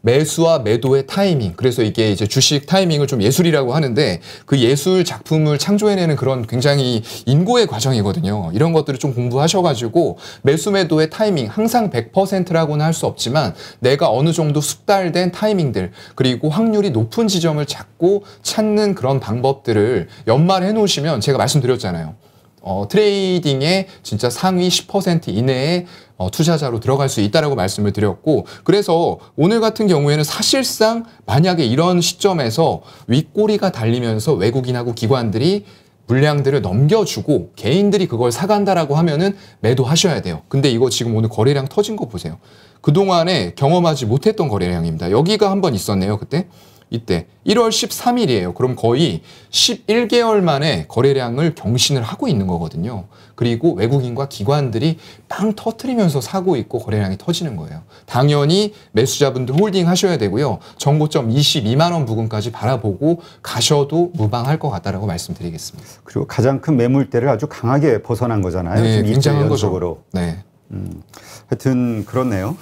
매수와 매도의 타이밍. 그래서 이게 이제 주식 타이밍을 좀 예술이라고 하는데 그 예술 작품을 창조해내는 그런 굉장히 인고의 과정이거든요. 이런 것들을 좀 공부하셔가지고 매수 매도의 타이밍 항상 100%라고는 할 수 없지만 내가 어느 정도 숙달된 타이밍들 그리고 확률이 높은 지점을 찾고 찾는 그런 방법들을 연말해 놓으시면 제가 말씀드렸잖아요. 어, 트레이딩에 진짜 상위 10% 이내에 어, 투자자로 들어갈 수 있다라고 말씀을 드렸고 그래서 오늘 같은 경우에는 사실상 만약에 이런 시점에서 윗꼬리가 달리면서 외국인하고 기관들이 물량들을 넘겨주고 개인들이 그걸 사간다라고 하면은 매도하셔야 돼요. 근데 이거 지금 오늘 거래량 터진 거 보세요. 그동안에 경험하지 못했던 거래량입니다. 여기가 한번 있었네요, 그때. 이때 1월 13일이에요. 그럼 거의 11개월 만에 거래량을 경신을 하고 있는 거거든요. 그리고 외국인과 기관들이 빵 터트리면서 사고 있고 거래량이 터지는 거예요. 당연히 매수자분들 홀딩 하셔야 되고요. 정고점 22만 원 부근까지 바라보고 가셔도 무방할 것 같다라고 말씀드리겠습니다. 그리고 가장 큰 매물대를 아주 강하게 벗어난 거잖아요. 네, 굉장한 거죠. 네. 음, 하여튼 그렇네요.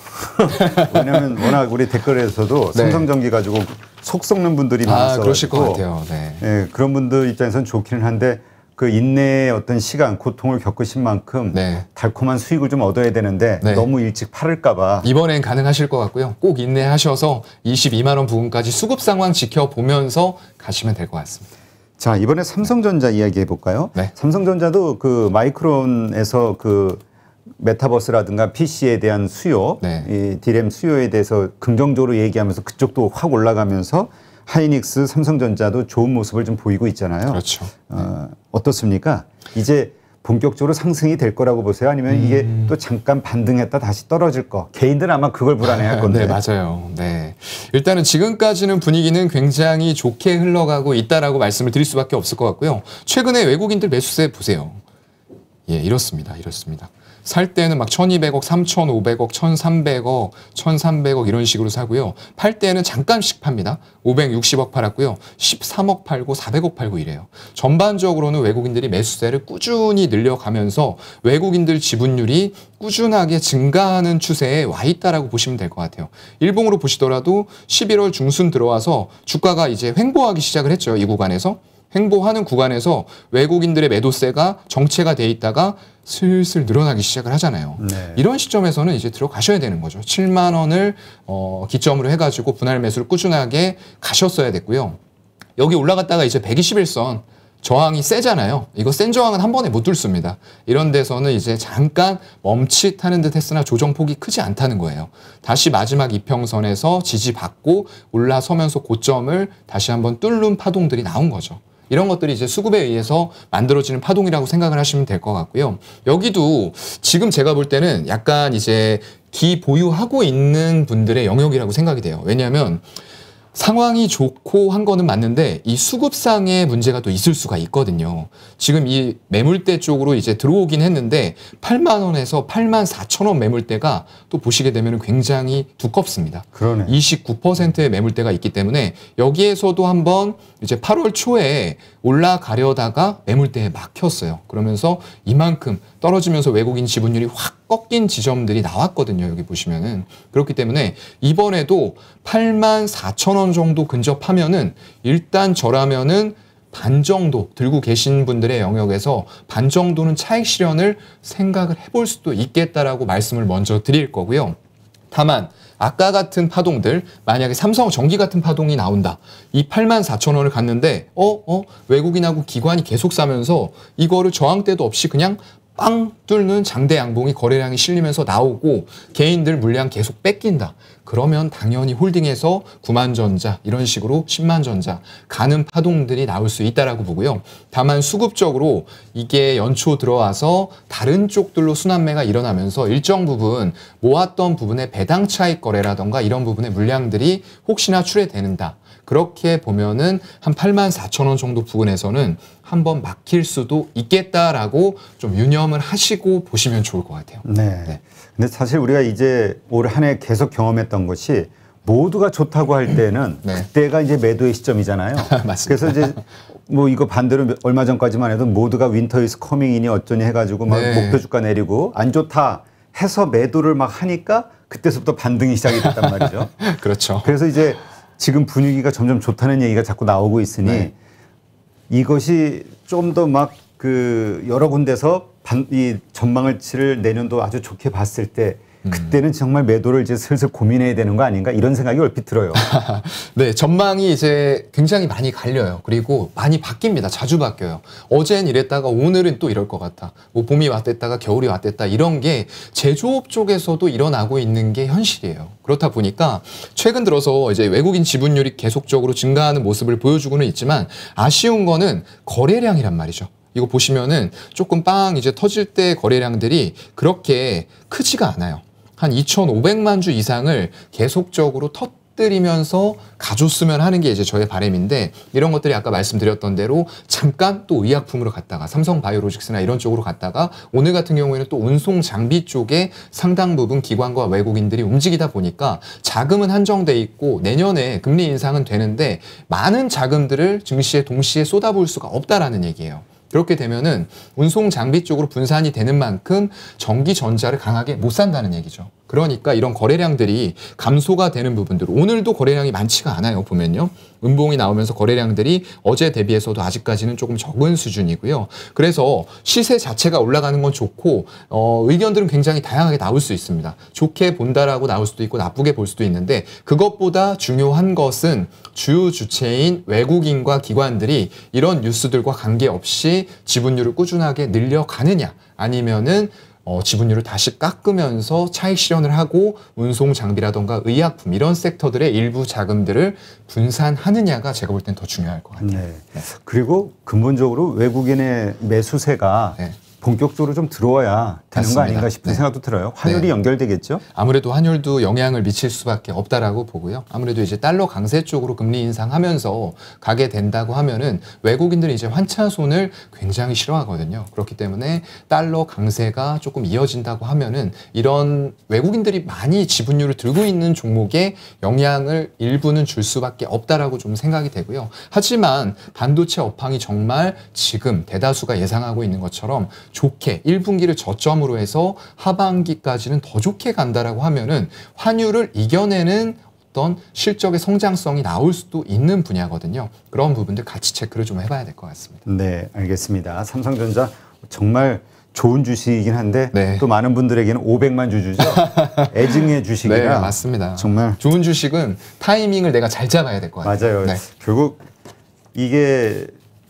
왜냐하면 워낙 우리 댓글에서도 네. 삼성전기 가지고 속 썩는 분들이 아, 많아서 아, 그러실 것 같아요. 네. 예, 그런 분들 입장에선 좋기는 한데 그 인내의 어떤 시간, 고통을 겪으신 만큼 네. 달콤한 수익을 좀 얻어야 되는데 네. 너무 일찍 팔을까봐 이번엔 가능하실 것 같고요. 꼭 인내하셔서 22만 원 부분까지 수급 상황 지켜보면서 가시면 될 것 같습니다. 자 이번에 삼성전자 이야기 해볼까요? 네. 삼성전자도 그 마이크론에서 그 메타버스라든가 PC에 대한 수요, 네. 이 디램 수요에 대해서 긍정적으로 얘기하면서 그쪽도 확 올라가면서 하이닉스, 삼성전자도 좋은 모습을 좀 보이고 있잖아요. 그렇죠. 어, 어떻습니까? 이제 본격적으로 상승이 될 거라고 보세요? 아니면 음... 이게 또 잠깐 반등했다 다시 떨어질 거? 개인들은 아마 그걸 불안해할 아, 건데. 네, 맞아요. 네. 일단은 지금까지는 분위기는 굉장히 좋게 흘러가고 있다라고 말씀을 드릴 수밖에 없을 것 같고요. 최근에 외국인들 매수세 보세요. 예, 이렇습니다. 이렇습니다. 살 때는 막 1200억, 3500억, 1300억, 1300억 이런 식으로 사고요. 팔 때는 잠깐씩 팝니다. 560억 팔았고요. 13억 팔고 400억 팔고 이래요. 전반적으로는 외국인들이 매수세를 꾸준히 늘려가면서 외국인들 지분율이 꾸준하게 증가하는 추세에 와 있다라고 보시면 될 것 같아요. 일봉으로 보시더라도 11월 중순 들어와서 주가가 이제 횡보하기 시작을 했죠. 이 구간에서. 행보하는 구간에서 외국인들의 매도세가 정체가 돼 있다가 슬슬 늘어나기 시작을 하잖아요. 네. 이런 시점에서는 이제 들어가셔야 되는 거죠. 7만 원을 어, 기점으로 해가지고 분할 매수를 꾸준하게 가셨어야 됐고요. 여기 올라갔다가 이제 121선 저항이 세잖아요. 이거 센 저항은 한 번에 못 뚫습니다. 이런 데서는 이제 잠깐 멈칫하는 듯 했으나 조정폭이 크지 않다는 거예요. 다시 마지막 이평선에서 지지받고 올라서면서 고점을 다시 한번 뚫는 파동들이 나온 거죠. 이런 것들이 이제 수급에 의해서 만들어지는 파동이라고 생각을 하시면 될 것 같고요. 여기도 지금 제가 볼 때는 약간 이제 기 보유하고 있는 분들의 영역이라고 생각이 돼요. 왜냐하면 상황이 좋고 한 거는 맞는데 이 수급상의 문제가 또 있을 수가 있거든요. 지금 이 매물대 쪽으로 이제 들어오긴 했는데 8만 원에서 8만 4천 원 매물대가 또 보시게 되면 굉장히 두껍습니다. 그러네. 29%의 매물대가 있기 때문에 여기에서도 한번 이제 8월 초에 올라가려다가 매물대에 막혔어요. 그러면서 이만큼 떨어지면서 외국인 지분율이 확 꺾인 지점들이 나왔거든요. 여기 보시면은. 그렇기 때문에 이번에도 8만 4천 원 정도 근접하면은 일단 저라면은 반 정도 들고 계신 분들의 영역에서 반 정도는 차익 실현을 생각을 해볼 수도 있겠다라고 말씀을 먼저 드릴 거고요. 다만 아까 같은 파동들 만약에 삼성 전기 같은 파동이 나온다 이 8만 4천 원을 갔는데 어? 어? 외국인하고 기관이 계속 사면서 이거를 저항대도 없이 그냥 빵 뚫는 장대 양봉이 거래량이 실리면서 나오고 개인들 물량 계속 뺏긴다. 그러면 당연히 홀딩에서 9만 전자 이런 식으로 10만 전자 가는 파동들이 나올 수 있다라고 보고요. 다만 수급적으로 이게 연초 들어와서 다른 쪽들로 순환매가 일어나면서 일정 부분 모았던 부분의 배당 차익 거래라던가 이런 부분의 물량들이 혹시나 출해되는다. 그렇게 보면은 한 8만 4천 원 정도 부근에서는 한 번 막힐 수도 있겠다라고 좀 유념을 하시고 보시면 좋을 것 같아요. 네. 네. 근데 사실 우리가 이제 올 한 해 계속 경험했던 것이 모두가 좋다고 할 때는 네. 그때가 이제 매도의 시점이잖아요. 그래서 이제 뭐 이거 반대로 얼마 전까지만 해도 모두가 윈터 이즈 커밍이니 어쩌니 해가지고 막 네. 목표 주가 내리고 안 좋다 해서 매도를 막 하니까 그때서부터 반등이 시작이 됐단 말이죠. 그렇죠. 그래서 이제 지금 분위기가 점점 좋다는 얘기가 자꾸 나오고 있으니 네. 이것이 좀 더 막 그 여러 군데서 반, 이 전망을 치를 내년도 아주 좋게 봤을 때 음. 그때는 정말 매도를 이제 슬슬 고민해야 되는 거 아닌가 이런 생각이 얼핏 들어요. 네, 전망이 이제 굉장히 많이 갈려요. 그리고 많이 바뀝니다. 자주 바뀌어요. 어젠 이랬다가 오늘은 또 이럴 것 같다. 뭐 봄이 왔댔다가 겨울이 왔댔다 이런 게 제조업 쪽에서도 일어나고 있는 게 현실이에요. 그렇다 보니까 최근 들어서 이제 외국인 지분율이 계속적으로 증가하는 모습을 보여주고는 있지만 아쉬운 거는 거래량이란 말이죠. 이거 보시면은 조금 빵 이제 터질 때 거래량들이 그렇게 크지가 않아요. 한 2,500만 주 이상을 계속적으로 터 때리면서 가줬으면 하는 게 이제 저의 바램인데 이런 것들이 아까 말씀드렸던 대로 잠깐 또 의약품으로 갔다가 삼성 바이오로직스나 이런 쪽으로 갔다가 오늘 같은 경우에는 또 운송 장비 쪽에 상당 부분 기관과 외국인들이 움직이다 보니까 자금은 한정돼 있고 내년에 금리 인상은 되는데 많은 자금들을 증시에 동시에 쏟아부을 수가 없다라는 얘기예요. 그렇게 되면은 운송 장비 쪽으로 분산이 되는 만큼 전기 전자를 강하게 못 산다는 얘기죠. 그러니까 이런 거래량들이 감소가 되는 부분들 오늘도 거래량이 많지가 않아요 보면요 음봉이 나오면서 거래량들이 어제 대비해서도 아직까지는 조금 적은 수준이고요 그래서 시세 자체가 올라가는 건 좋고 어, 의견들은 굉장히 다양하게 나올 수 있습니다 좋게 본다라고 나올 수도 있고 나쁘게 볼 수도 있는데 그것보다 중요한 것은 주요 주체인 외국인과 기관들이 이런 뉴스들과 관계없이 지분율을 꾸준하게 늘려가느냐 아니면은 어, 지분율을 다시 깎으면서 차익 실현을 하고 운송 장비라던가 의약품 이런 섹터들의 일부 자금들을 분산하느냐가 제가 볼 땐 더 중요할 것 같아요. 네. 네. 그리고 근본적으로 외국인의 매수세가 네. 본격적으로 좀 들어와야 되는 맞습니다. 거 아닌가 싶은 네. 생각도 들어요. 네. 환율이 네. 연결되겠죠? 아무래도 환율도 영향을 미칠 수밖에 없다라고 보고요. 아무래도 이제 달러 강세 쪽으로 금리 인상하면서 가게 된다고 하면은 외국인들이 이제 환차손을 굉장히 싫어하거든요. 그렇기 때문에 달러 강세가 조금 이어진다고 하면은 이런 외국인들이 많이 지분율을 들고 있는 종목에 영향을 일부는 줄 수밖에 없다라고 좀 생각이 되고요. 하지만 반도체 업황이 정말 지금 대다수가 예상하고 있는 것처럼 좋게 1분기를 저점으로 해서 하반기까지는 더 좋게 간다라고 하면은 환율을 이겨내는 어떤 실적의 성장성이 나올 수도 있는 분야거든요. 그런 부분들 같이 체크를 좀 해봐야 될 것 같습니다. 네, 알겠습니다. 삼성전자 정말 좋은 주식이긴 한데 네. 또 많은 분들에게는 500만 주주죠. 애증의 네, 주식이라 네, 맞습니다. 정말 좋은 주식은 타이밍을 내가 잘 잡아야 될 것 같아요. 맞아요. 네. 결국 이게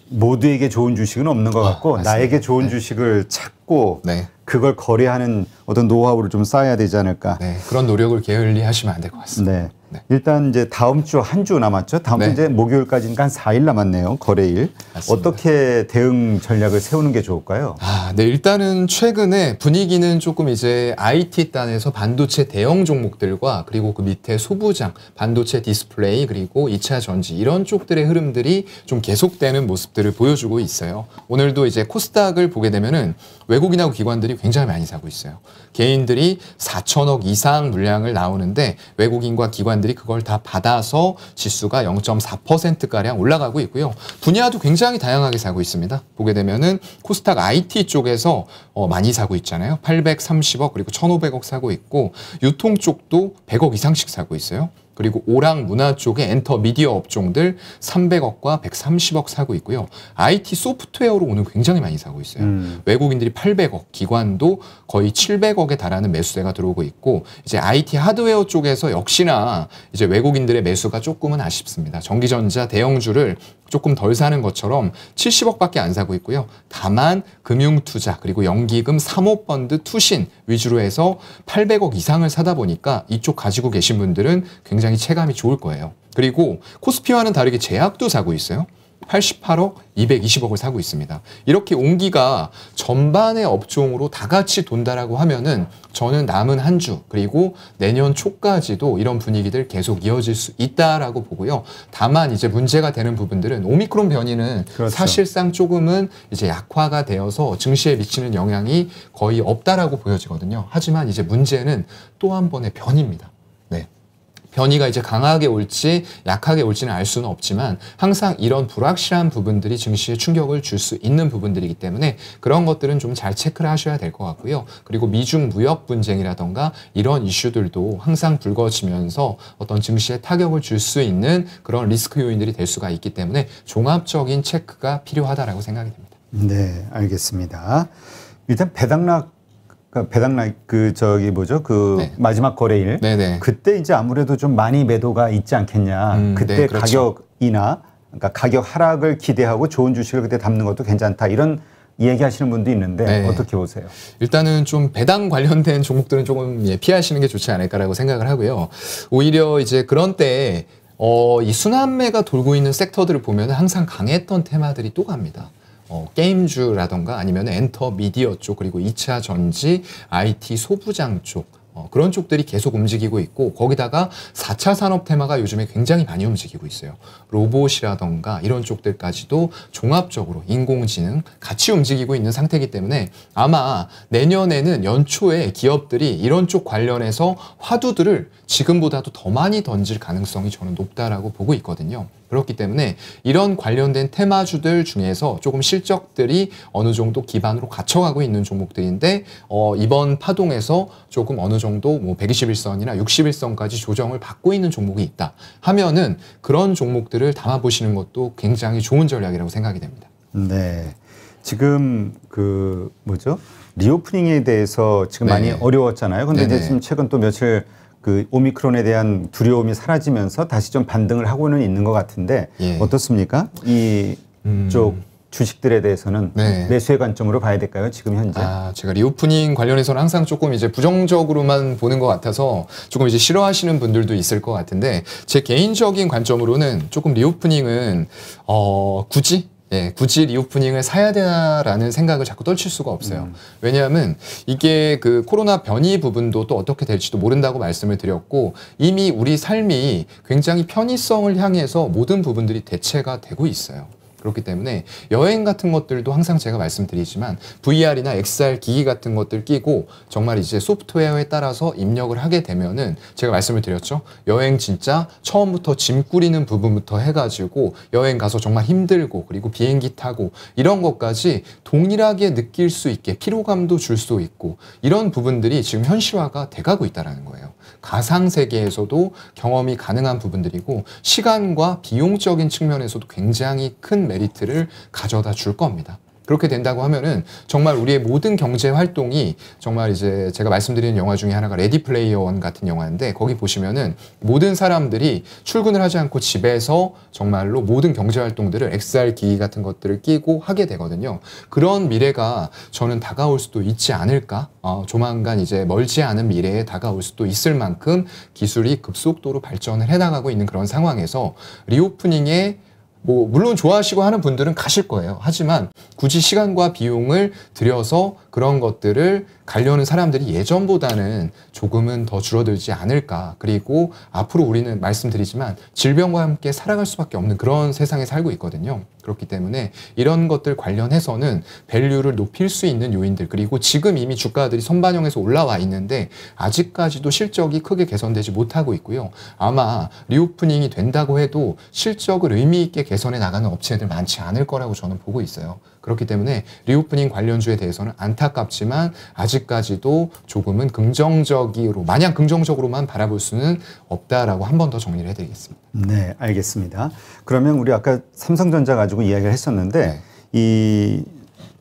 모두에게 좋은 주식은 없는 것 아, 같고 아, 나에게 좋은 네. 주식을 찾고 네. 그걸 거래하는 어떤 노하우를 좀 쌓아야 되지 않을까. 네, 그런 노력을 게을리 하시면 안 될 것 같습니다. 네. 네. 일단 이제 다음 주 한 주 남았죠. 다음 네. 주 이제 목요일까지니까 한 4일 남았네요. 거래일. 맞습니다. 어떻게 대응 전략을 세우는 게 좋을까요? 아, 네. 일단은 최근에 분위기는 조금 이제 IT 단에서 반도체 대형 종목들과 그리고 그 밑에 소부장, 반도체 디스플레이 그리고 2차 전지 이런 쪽들의 흐름들이 좀 계속되는 모습들을 보여주고 있어요. 오늘도 이제 코스닥을 보게 되면은 외국인하고 기관들이 굉장히 많이 사고 있어요. 개인들이 4천억 이상 물량을 나오는데 외국인과 기관 기관들이 그걸 다 받아서 지수가 0.4%가량 올라가고 있고요. 분야도 굉장히 다양하게 사고 있습니다. 보게 되면은 코스닥 IT 쪽에서 어, 많이 사고 있잖아요. 830억 그리고 1,500억 사고 있고 유통 쪽도 100억 이상씩 사고 있어요. 그리고 오락 문화 쪽의 엔터 미디어 업종들 300억과 130억 사고 있고요. IT 소프트웨어로 오늘 굉장히 많이 사고 있어요. 음. 외국인들이 800억, 기관도 거의 700억에 달하는 매수세가 들어오고 있고 이제 IT 하드웨어 쪽에서 역시나 이제 외국인들의 매수가 조금은 아쉽습니다. 전기전자 대형주를 조금 덜 사는 것처럼 70억밖에 안 사고 있고요. 다만 금융 투자 그리고 연기금 사모펀드 투신 위주로 해서 800억 이상을 사다 보니까 이쪽 가지고 계신 분들은 굉장히 체감이 좋을 거예요. 그리고 코스피와는 다르게 제약도 사고 있어요. 88억 220억을 사고 있습니다. 이렇게 온기가 전반의 업종으로 다 같이 돈다라고 하면은 저는 남은 한 주 그리고 내년 초까지도 이런 분위기들 계속 이어질 수 있다라고 보고요. 다만 이제 문제가 되는 부분들은 오미크론 변이는 그렇죠. 사실상 조금은 이제 약화가 되어서 증시에 미치는 영향이 거의 없다라고 보여지거든요. 하지만 이제 문제는 또 한 번의 변입니다. 변이가 이제 강하게 올지 약하게 올지는 알 수는 없지만 항상 이런 불확실한 부분들이 증시에 충격을 줄 수 있는 부분들이기 때문에 그런 것들은 좀 잘 체크를 하셔야 될 것 같고요. 그리고 미중 무역 분쟁이라던가 이런 이슈들도 항상 불거지면서 어떤 증시에 타격을 줄 수 있는 그런 리스크 요인들이 될 수가 있기 때문에 종합적인 체크가 필요하다라고 생각이 됩니다. 네, 알겠습니다. 일단 배당락 그러니까 배당 날그 저기 뭐죠 그 네. 마지막 거래일 네네. 그때 이제 아무래도 좀 많이 매도가 있지 않겠냐 음, 네, 그때 네, 그렇죠. 가격이나 그러니까 가격 하락을 기대하고 좋은 주식을 그때 담는 것도 괜찮다 이런 얘기하시는 분도 있는데 네. 어떻게 보세요? 일단은 좀 배당 관련된 종목들은 조금 예, 피하시는 게 좋지 않을까라고 생각을 하고요. 오히려 이제 그런 때에 어, 이 순환매가 돌고 있는 섹터들을 보면 항상 강했던 테마들이 또 갑니다. 어, 게임주라던가 아니면 엔터 미디어 쪽 그리고 2차 전지 IT 소부장 쪽 어, 그런 쪽들이 계속 움직이고 있고 거기다가 4차 산업 테마가 요즘에 굉장히 많이 움직이고 있어요. 로봇이라던가 이런 쪽들까지도 종합적으로 인공지능 같이 움직이고 있는 상태이기 때문에 아마 내년에는 연초에 기업들이 이런 쪽 관련해서 화두들을 지금보다도 더 많이 던질 가능성이 저는 높다라고 보고 있거든요. 그렇기 때문에 이런 관련된 테마주들 중에서 조금 실적들이 어느 정도 기반으로 갖춰가고 있는 종목들인데 어, 이번 파동에서 조금 어느 정도 뭐 121선이나 61선까지 조정을 받고 있는 종목이 있다 하면은 그런 종목들을 담아보시는 것도 굉장히 좋은 전략이라고 생각이 됩니다. 네. 지금 그 뭐죠? 리오프닝에 대해서 지금 네. 많이 어려웠잖아요. 근데 네네. 이제 지금 최근 또 며칠 그 오미크론에 대한 두려움이 사라지면서 다시 좀 반등을 하고는 있는 것 같은데 예. 어떻습니까? 이쪽 음. 주식들에 대해서는 네. 매수의 관점으로 봐야 될까요? 지금 현재? 아, 제가 리오프닝 관련해서는 항상 조금 이제 부정적으로만 보는 것 같아서 조금 이제 싫어하시는 분들도 있을 것 같은데 제 개인적인 관점으로는 조금 리오프닝은 어, 굳이 예, 굳이 리오프닝을 사야 되나라는 생각을 자꾸 떨칠 수가 없어요. 음. 왜냐하면 이게 그 코로나 변이 부분도 또 어떻게 될지도 모른다고 말씀을 드렸고 이미 우리 삶이 굉장히 편의성을 향해서 모든 부분들이 대체가 되고 있어요. 그렇기 때문에 여행 같은 것들도 항상 제가 말씀드리지만 VR이나 XR 기기 같은 것들 끼고 정말 이제 소프트웨어에 따라서 입력을 하게 되면은 제가 말씀을 드렸죠. 여행 진짜 처음부터 짐 꾸리는 부분부터 해가지고 여행 가서 정말 힘들고 그리고 비행기 타고 이런 것까지 동일하게 느낄 수 있게 피로감도 줄 수 있고 이런 부분들이 지금 현실화가 돼가고 있다라는 거예요. 가상 세계에서도 경험이 가능한 부분들이고 시간과 비용적인 측면에서도 굉장히 큰 메리트를 가져다 줄 겁니다. 그렇게 된다고 하면은 정말 우리의 모든 경제 활동이 정말 이제 제가 말씀드리는 영화 중에 하나가 레디 플레이어 원 같은 영화인데 거기 보시면은 모든 사람들이 출근을 하지 않고 집에서 정말로 모든 경제 활동들을 XR 기기 같은 것들을 끼고 하게 되거든요. 그런 미래가 저는 다가올 수도 있지 않을까? 어, 조만간 이제 멀지 않은 미래에 다가올 수도 있을 만큼 기술이 급속도로 발전을 해나가고 있는 그런 상황에서 리오프닝에 뭐 물론 좋아하시고 하는 분들은 가실 거예요. 하지만 굳이 시간과 비용을 들여서 그런 것들을 갈려는 사람들이 예전보다는 조금은 더 줄어들지 않을까. 그리고 앞으로 우리는 말씀드리지만 질병과 함께 살아갈 수밖에 없는 그런 세상에 살고 있거든요. 그렇기 때문에 이런 것들 관련해서는 밸류를 높일 수 있는 요인들 그리고 지금 이미 주가들이 선반영해서 올라와 있는데 아직까지도 실적이 크게 개선되지 못하고 있고요. 아마 리오프닝이 된다고 해도 실적을 의미 있게 개선해 나가는 업체들 많지 않을 거라고 저는 보고 있어요. 그렇기 때문에 리오프닝 관련주에 대해서는 안타깝지만 아직까지도 조금은 긍정적으로 마냥 긍정적으로만 바라볼 수는 없다라고 한 번 더 정리를 해드리겠습니다. 네, 알겠습니다. 그러면 우리 아까 삼성전자 가지고 이야기를 했었는데 네. 이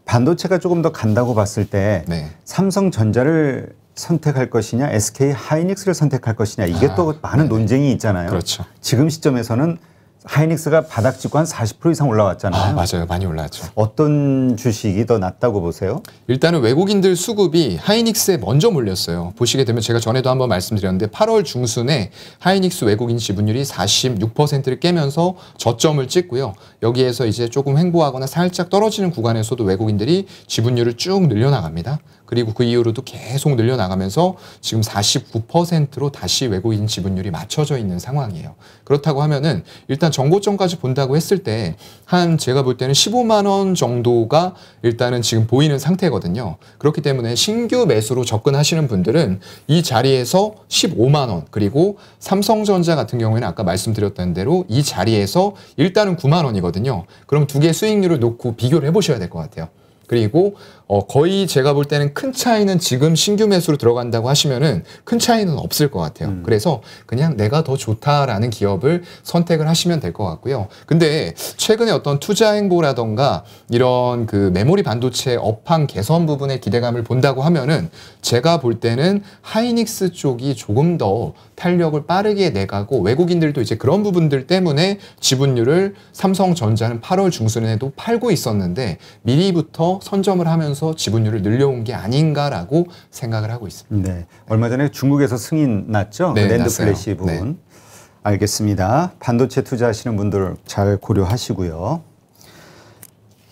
반도체가 조금 더 간다고 봤을 때 네. 삼성전자를 선택할 것이냐 SK 하이닉스를 선택할 것이냐 이게 아, 또 많은 네. 논쟁이 있잖아요. 그렇죠. 지금 시점에서는 하이닉스가 바닥직고 한 40% 이상 올라왔잖아요. 아, 맞아요. 많이 올라왔죠. 어떤 주식이 더 낫다고 보세요? 일단은 외국인들 수급이 하이닉스에 먼저 몰렸어요. 보시게 되면 제가 전에도 한번 말씀드렸는데 8월 중순에 하이닉스 외국인 지분율이 46%를 깨면서 저점을 찍고요. 여기에서 이제 조금 횡보하거나 살짝 떨어지는 구간에서도 외국인들이 지분율을 쭉 늘려나갑니다. 그리고 그 이후로도 계속 늘려나가면서 지금 49%로 다시 외국인 지분율이 맞춰져 있는 상황이에요. 그렇다고 하면은 일단 정고점까지 본다고 했을 때 한 제가 볼 때는 15만 원 정도가 일단은 지금 보이는 상태거든요. 그렇기 때문에 신규 매수로 접근하시는 분들은 이 자리에서 15만 원 그리고 삼성전자 같은 경우에는 아까 말씀드렸던 대로 이 자리에서 일단은 9만 원이거든요. 그럼 두 개 수익률을 놓고 비교를 해보셔야 될 것 같아요. 그리고 어, 거의 제가 볼 때는 큰 차이는 지금 신규 매수로 들어간다고 하시면은 큰 차이는 없을 것 같아요. 음. 그래서 그냥 내가 더 좋다라는 기업을 선택을 하시면 될 것 같고요. 근데 최근에 어떤 투자 행보라던가 이런 그 메모리 반도체 업황 개선 부분의 기대감을 본다고 하면은 제가 볼 때는 하이닉스 쪽이 조금 더 탄력을 빠르게 내가고 외국인들도 이제 그런 부분들 때문에 지분율을 삼성전자는 8월 중순에도 팔고 있었는데 미리부터 선점을 하면서 하면서 지분율을 늘려온 게 아닌가라고 생각을 하고 있습니다. 네. 얼마 전에 중국에서 승인 났죠? 네, 랜드 났어요. 플래시 부분. 네. 알겠습니다. 반도체 투자하시는 분들 잘 고려하시고요.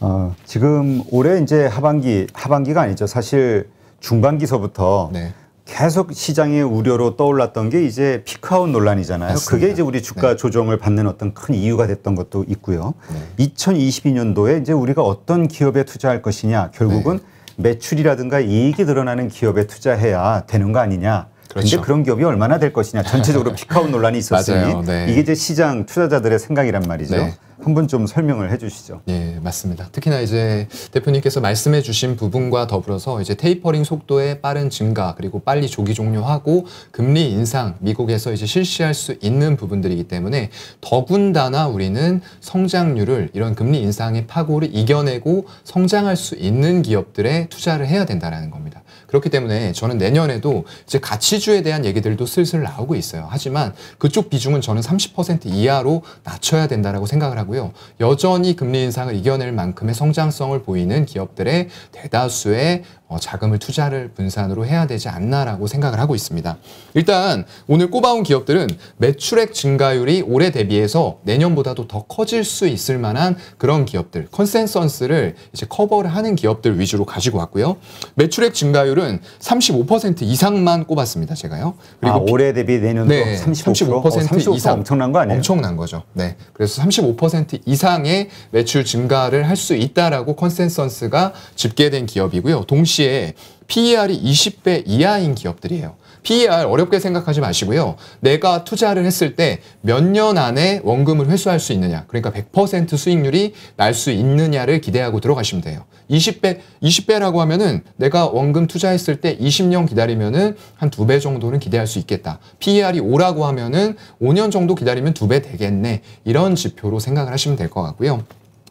어, 지금 올해 이제 하반기, 하반기가 아니죠. 사실 중반기서부터 네. 계속 시장의 우려로 떠올랐던 게 이제 피크아웃 논란이잖아요. 맞습니다. 그게 이제 우리 주가 네. 조정을 받는 어떤 큰 이유가 됐던 것도 있고요. 네. 2022년도에 이제 우리가 어떤 기업에 투자할 것이냐 결국은 네. 매출이라든가 이익이 드러나는 기업에 투자해야 되는 거 아니냐. 그런데 그렇죠. 그런 기업이 얼마나 될 것이냐 전체적으로 피카운 논란이 있었으니 네. 이게 이제 시장 투자자들의 생각이란 말이죠. 네. 한번 좀 설명을 해주시죠. 예, 맞습니다. 특히나 이제 대표님께서 말씀해주신 부분과 더불어서 이제 테이퍼링 속도의 빠른 증가 그리고 빨리 조기 종료하고 금리 인상 미국에서 이제 실시할 수 있는 부분들이기 때문에 더군다나 우리는 성장률을 이런 금리 인상의 파고를 이겨내고 성장할 수 있는 기업들에 투자를 해야 된다라는 겁니다. 그렇기 때문에 저는 내년에도 이제 가치주에 대한 얘기들도 슬슬 나오고 있어요. 하지만 그쪽 비중은 저는 30% 이하로 낮춰야 된다라고 생각을 하고요. 여전히 금리 인상을 이겨낼 만큼의 성장성을 보이는 기업들의 대다수의 어, 자금을 투자를 분산으로 해야 되지 않나라고 생각을 하고 있습니다. 일단 오늘 꼽아온 기업들은 매출액 증가율이 올해 대비해서 내년보다도 더 커질 수 있을 만한 그런 기업들, 컨센서스를 이제 커버를 하는 기업들 위주로 가지고 왔고요. 매출액 증가율은 비율은 35% 이상만 꼽았습니다, 제가요. 아, 그리고 아, 올해 대비 내년도 네, 35%, 35% 어, 이상 엄청난 거 아니에요? 엄청난 거죠. 네. 그래서 35% 이상의 매출 증가를 할 수 있다라고 컨센서스가 집계된 기업이고요. 동시에 PER이 20배 이하인 기업들이에요. PER 어렵게 생각하지 마시고요. 내가 투자를 했을 때 몇 년 안에 원금을 회수할 수 있느냐, 그러니까 100% 수익률이 날 수 있느냐를 기대하고 들어가시면 돼요. 20배, 20배라고 하면은 내가 원금 투자했을 때 20년 기다리면은 한 두 배 정도는 기대할 수 있겠다. PER이 5라고 하면은 5년 정도 기다리면 두 배 되겠네. 이런 지표로 생각을 하시면 될 것 같고요.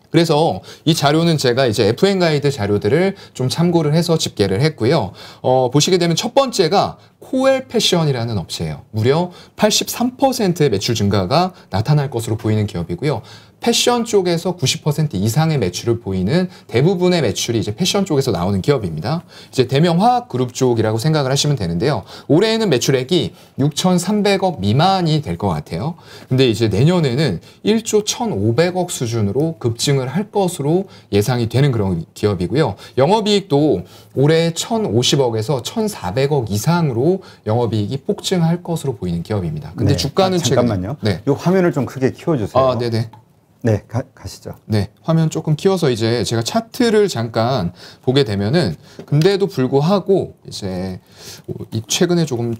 그래서 이 자료는 제가 이제 FN 가이드 자료들을 좀 참고를 해서 집계를 했고요. 어, 보시게 되면 첫 번째가 코엘 패션이라는 업체예요. 무려 83%의 매출 증가가 나타날 것으로 보이는 기업이고요. 패션 쪽에서 90% 이상의 매출을 보이는 대부분의 매출이 이제 패션 쪽에서 나오는 기업입니다. 이제 대명 화학 그룹 쪽이라고 생각을 하시면 되는데요. 올해에는 매출액이 6,300억 미만이 될 것 같아요. 근데 이제 내년에는 1조 1,500억 수준으로 급증을 할 것으로 예상이 되는 그런 기업이고요. 영업이익도 올해 1,050억에서 1,400억 이상으로 영업이익이 폭증할 것으로 보이는 기업입니다. 근데 네. 주가는 아, 잠깐만요. 최근 네. 이 화면을 좀 크게 키워주세요. 아, 네네. 네, 가, 시죠 네, 화면 조금 키워서 이제 제가 차트를 잠깐 보게 되면은 근데도 불구하고 이제 뭐 이 최근에 조금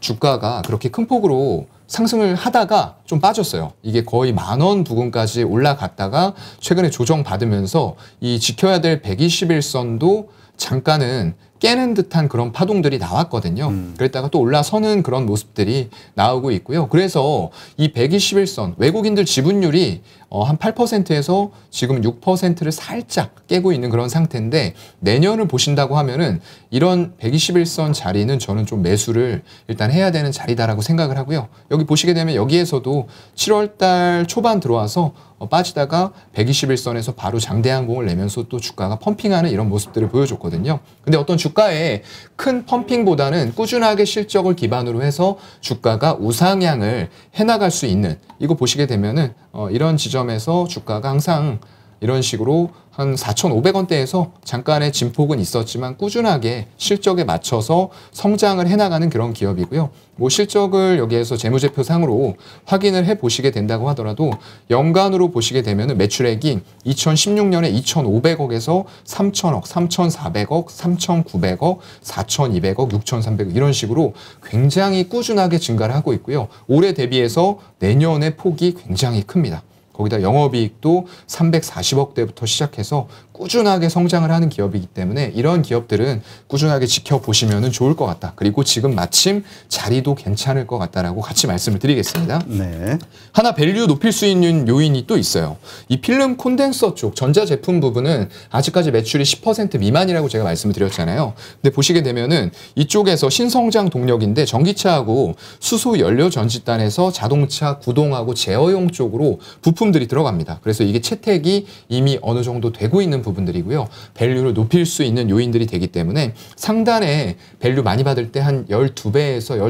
주가가 그렇게 큰 폭으로 상승을 하다가 좀 빠졌어요. 이게 거의 만 원 부근까지 올라갔다가 최근에 조정받으면서 이 지켜야 될 121선도 잠깐은 깨는 듯한 그런 파동들이 나왔거든요. 음. 그랬다가 또 올라서는 그런 모습들이 나오고 있고요. 그래서 이 121선 외국인들 지분율이 어, 한 8%에서 지금 6%를 살짝 깨고 있는 그런 상태인데 내년을 보신다고 하면은 이런 121선 자리는 저는 좀 매수를 일단 해야 되는 자리다라고 생각을 하고요. 여기 보시게 되면 여기에서도 7월 달 초반 들어와서 어, 빠지다가 121선에서 바로 장대항공을 내면서 또 주가가 펌핑하는 이런 모습들을 보여줬거든요. 근데 어떤 주가에큰 펌핑보다는 꾸준하게 실적을 기반으로 해서 주가가 우상향을 해나갈 수 있는 이거 보시게 되면은 어, 이런 지점 고점에서 주가가 항상 이런 식으로 한 4,500원대에서 잠깐의 진폭은 있었지만 꾸준하게 실적에 맞춰서 성장을 해나가는 그런 기업이고요. 뭐 실적을 여기에서 재무제표 상으로 확인을 해 보시게 된다고 하더라도 연간으로 보시게 되면 매출액이 2016년에 2,500억에서 3,000억, 3,400억, 3,900억, 4,200억, 6,300억 이런 식으로 굉장히 꾸준하게 증가를 하고 있고요. 올해 대비해서 내년의 폭이 굉장히 큽니다. 거기다 영업이익도 340억대부터 시작해서 꾸준하게 성장을 하는 기업이기 때문에 이런 기업들은 꾸준하게 지켜보시면 좋을 것 같다. 그리고 지금 마침 자리도 괜찮을 것 같다라고 같이 말씀을 드리겠습니다. 네. 하나 밸류 높일 수 있는 요인이 또 있어요. 이 필름 콘덴서 쪽 전자제품 부분은 아직까지 매출이 10% 미만이라고 제가 말씀을 드렸잖아요. 근데 보시게 되면은 이쪽에서 신성장 동력인데 전기차하고 수소 연료 전지단에서 자동차 구동하고 제어용 쪽으로 부품들이 들어갑니다. 그래서 이게 채택이 이미 어느 정도 되고 있는 부분 부분들이고요. 밸류를 높일 수 있는 요인들이 되기 때문에 상단에 밸류 많이 받을 때 한 12배에서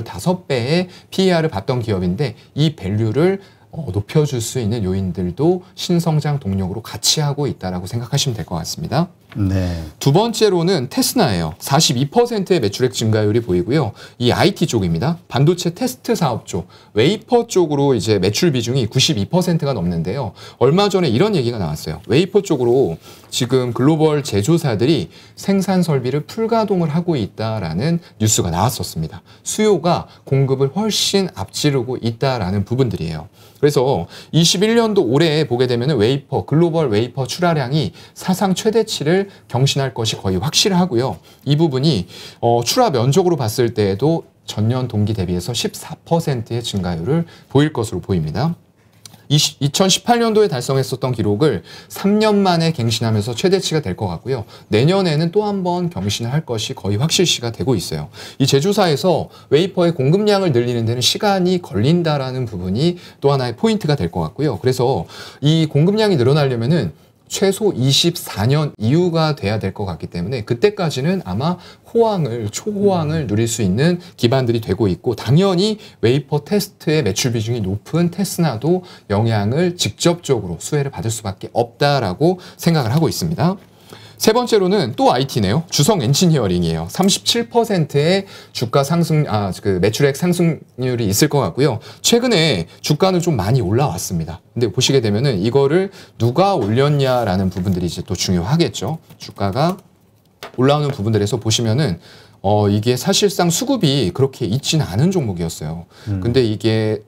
15배의 PER을 받던 기업인데 이 밸류를 어, 높여줄 수 있는 요인들도 신성장 동력으로 같이 하고 있다라고 생각하시면 될 것 같습니다. 네. 두 번째로는 테스나예요. 42%의 매출액 증가율이 보이고요. 이 IT 쪽입니다. 반도체 테스트 사업 쪽, 웨이퍼 쪽으로 이제 매출 비중이 92%가 넘는데요. 얼마 전에 이런 얘기가 나왔어요. 웨이퍼 쪽으로 지금 글로벌 제조사들이 생산 설비를 풀가동을 하고 있다라는 뉴스가 나왔었습니다. 수요가 공급을 훨씬 앞지르고 있다라는 부분들이에요. 그래서 21년도 올해에 보게 되면 웨이퍼, 글로벌 웨이퍼 출하량이 사상 최대치를 경신할 것이 거의 확실하고요. 이 부분이 어, 출하 면적으로 봤을 때에도 전년 동기 대비해서 14%의 증가율을 보일 것으로 보입니다. 20, 2018년도에 달성했었던 기록을 3년 만에 갱신하면서 최대치가 될 것 같고요. 내년에는 또 한번 경신을 할 것이 거의 확실시가 되고 있어요. 이 제조사에서 웨이퍼의 공급량을 늘리는 데는 시간이 걸린다라는 부분이 또 하나의 포인트가 될 것 같고요. 그래서 이 공급량이 늘어나려면은 최소 24년 이후가 돼야 될 것 같기 때문에 그때까지는 아마 호황을 초호황을 누릴 수 있는 기반들이 되고 있고 당연히 웨이퍼 테스트의 매출 비중이 높은 테스나도 영향을 직접적으로 수혜를 받을 수밖에 없다라고 생각을 하고 있습니다. 세 번째로는 또 IT네요. 주성 엔지니어링이에요. 37%의 주가 상승, 아, 그 매출액 상승률이 있을 것 같고요. 최근에 주가는 좀 많이 올라왔습니다. 근데 보시게 되면은 이거를 누가 올렸냐라는 부분들이 이제 또 중요하겠죠. 주가가 올라오는 부분들에서 보시면은 어, 이게 사실상 수급이 그렇게 있진 않은 종목이었어요. 음. 근데 이게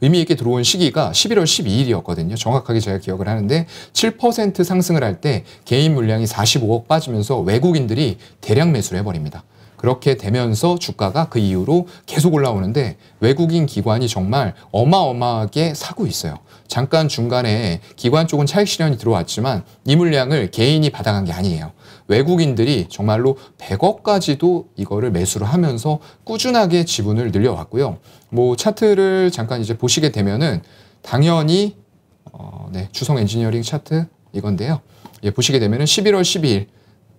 의미 있게 들어온 시기가 11월 12일이었거든요. 정확하게 제가 기억을 하는데 7% 상승을 할 때 개인 물량이 45억 빠지면서 외국인들이 대량 매수를 해버립니다. 그렇게 되면서 주가가 그 이후로 계속 올라오는데 외국인 기관이 정말 어마어마하게 사고 있어요. 잠깐 중간에 기관 쪽은 차익 실현이 들어왔지만 이 물량을 개인이 받아간 게 아니에요. 외국인들이 정말로 100억까지도 이거를 매수를 하면서 꾸준하게 지분을 늘려왔고요. 뭐 차트를 잠깐 이제 보시게 되면은 당연히 어, 네, 주성 엔지니어링 차트 이건데요. 예, 보시게 되면은 11월 12일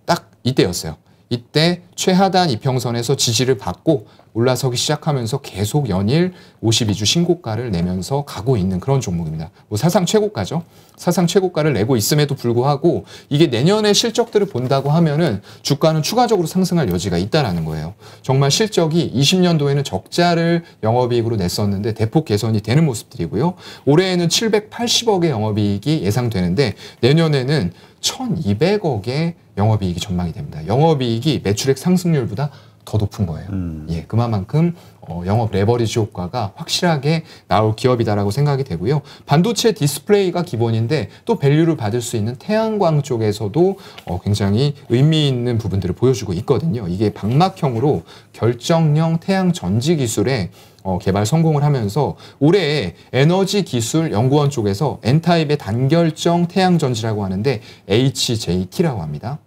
딱 이때였어요. 이때 최하단 이평선에서 지지를 받고 올라서기 시작하면서 계속 연일 52주 신고가를 내면서 가고 있는 그런 종목입니다. 뭐 사상 최고가죠. 사상 최고가를 내고 있음에도 불구하고 이게 내년에 실적들을 본다고 하면은 주가는 추가적으로 상승할 여지가 있다라는 거예요. 정말 실적이 20년도에는 적자를 영업이익으로 냈었는데 대폭 개선이 되는 모습들이고요. 올해에는 780억의 영업이익이 예상되는데 내년에는 1,200억의 영업이익이 전망이 됩니다. 영업이익이 매출액 상승률보다 더 높은 거예요. 음. 예, 그만큼 어, 영업 레버리지 효과가 확실하게 나올 기업이다라고 생각이 되고요. 반도체 디스플레이가 기본인데 또 밸류를 받을 수 있는 태양광 쪽에서도 어, 굉장히 의미 있는 부분들을 보여주고 있거든요. 이게 방막형으로 결정형 태양 전지 기술에 어, 개발 성공을 하면서 올해 에너지 기술 연구원 쪽에서 N타입의 단결정 태양 전지라고 하는데 HJT라고 합니다.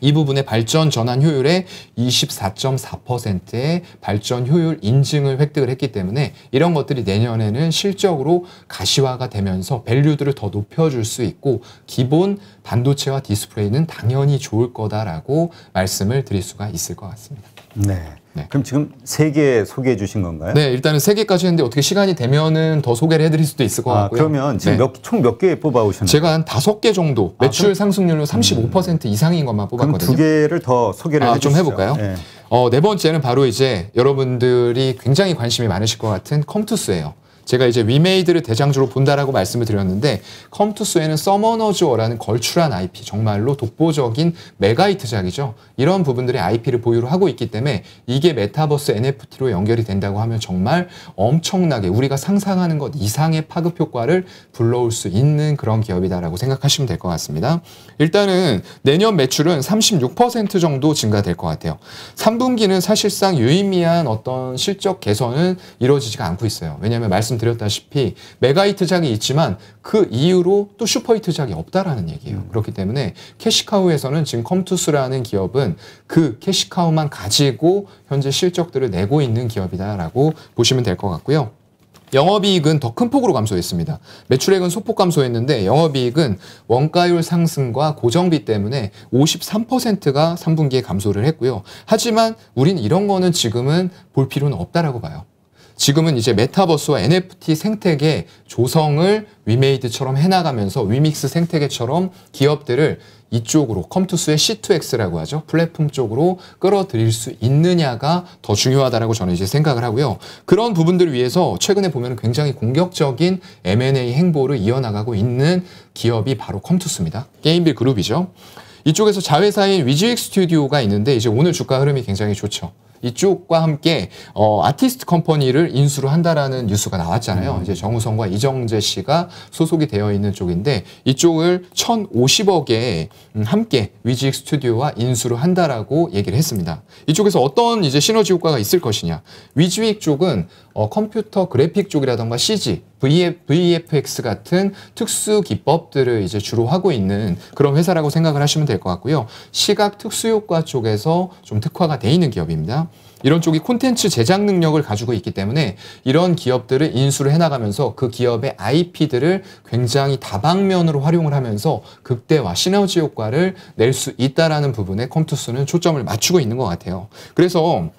이 부분의 발전 전환 효율의 24.4%의 발전 효율 인증을 획득을 했기 때문에 이런 것들이 내년에는 실적으로 가시화가 되면서 밸류들을 더 높여줄 수 있고 기본 반도체와 디스플레이는 당연히 좋을 거다라고 말씀을 드릴 수가 있을 것 같습니다. 네. 네. 그럼 지금 세 개 소개해 주신 건가요? 네, 일단은 세 개까지 했는데 어떻게 시간이 되면은 더 소개를 해드릴 수도 있을 것 아, 같고요. 그러면 지금 네. 총몇 개 뽑아 오셨나요? 제가 한 다섯 개 정도 아, 매출 아, 상승률로 35% 음. 이상인 것만 뽑았거든요. 두 개를 더 소개를 아, 좀 해볼까요? 네. 어, 네 번째는 바로 이제 여러분들이 굉장히 관심이 많으실 것 같은 컴투스예요. 제가 이제 위메이드를 대장주로 본다라고 말씀을 드렸는데 컴투스에는 서머너즈어라는 걸출한 IP 정말로 독보적인 메가히트작이죠. 이런 부분들의 IP를 보유 하고 있기 때문에 이게 메타버스 NFT로 연결이 된다고 하면 정말 엄청나게 우리가 상상하는 것 이상의 파급 효과를 불러올 수 있는 그런 기업이다라고 생각하시면 될 것 같습니다. 일단은 내년 매출은 36% 정도 증가될 것 같아요. 3분기는 사실상 유의미한 어떤 실적 개선은 이루어지지가 않고 있어요. 왜냐하면 말씀 말씀드렸다시피 메가히트작이 있지만 그 이후로 또 슈퍼히트작이 없다라는 얘기예요. 음. 그렇기 때문에 캐시카우에서는 지금 컴투스라는 기업은 그 캐시카우만 가지고 현재 실적들을 내고 있는 기업이다라고 보시면 될 것 같고요. 영업이익은 더 큰 폭으로 감소했습니다. 매출액은 소폭 감소했는데 영업이익은 원가율 상승과 고정비 때문에 53%가 3분기에 감소를 했고요. 하지만 우린 이런 거는 지금은 볼 필요는 없다라고 봐요. 지금은 이제 메타버스와 NFT 생태계 조성을 위메이드처럼 해나가면서 위믹스 생태계처럼 기업들을 이쪽으로 컴투스의 C2X라고 하죠. 플랫폼 쪽으로 끌어들일 수 있느냐가 더 중요하다라고 저는 이제 생각을 하고요. 그런 부분들을 위해서 최근에 보면 굉장히 공격적인 M&A 행보를 이어나가고 있는 기업이 바로 컴투스입니다. 게임빌 그룹이죠. 이쪽에서 자회사인 위즈윅 스튜디오가 있는데 이제 오늘 주가 흐름이 굉장히 좋죠. 이쪽과 함께 어, 아티스트 컴퍼니를 인수를 한다라는 뉴스가 나왔잖아요. 음. 이제 정우성과 이정재 씨가 소속이 되어 있는 쪽인데 이쪽을 1,050억에 음, 함께 위직 스튜디오와 인수를 한다라고 얘기를 했습니다. 이쪽에서 어떤 이제 시너지 효과가 있을 것이냐? 위즈윅 쪽은 어, 컴퓨터 그래픽 쪽이라던가 CG, VFX 같은 특수 기법들을 이제 주로 하고 있는 그런 회사라고 생각을 하시면 될 것 같고요. 시각 특수 효과 쪽에서 좀 특화가 돼 있는 기업입니다. 이런 쪽이 콘텐츠 제작 능력을 가지고 있기 때문에 이런 기업들을 인수를 해나가면서 그 기업의 IP들을 굉장히 다방면으로 활용을 하면서 극대화 시너지 효과를 낼 수 있다라는 부분에 컴투스는 초점을 맞추고 있는 것 같아요. 그래서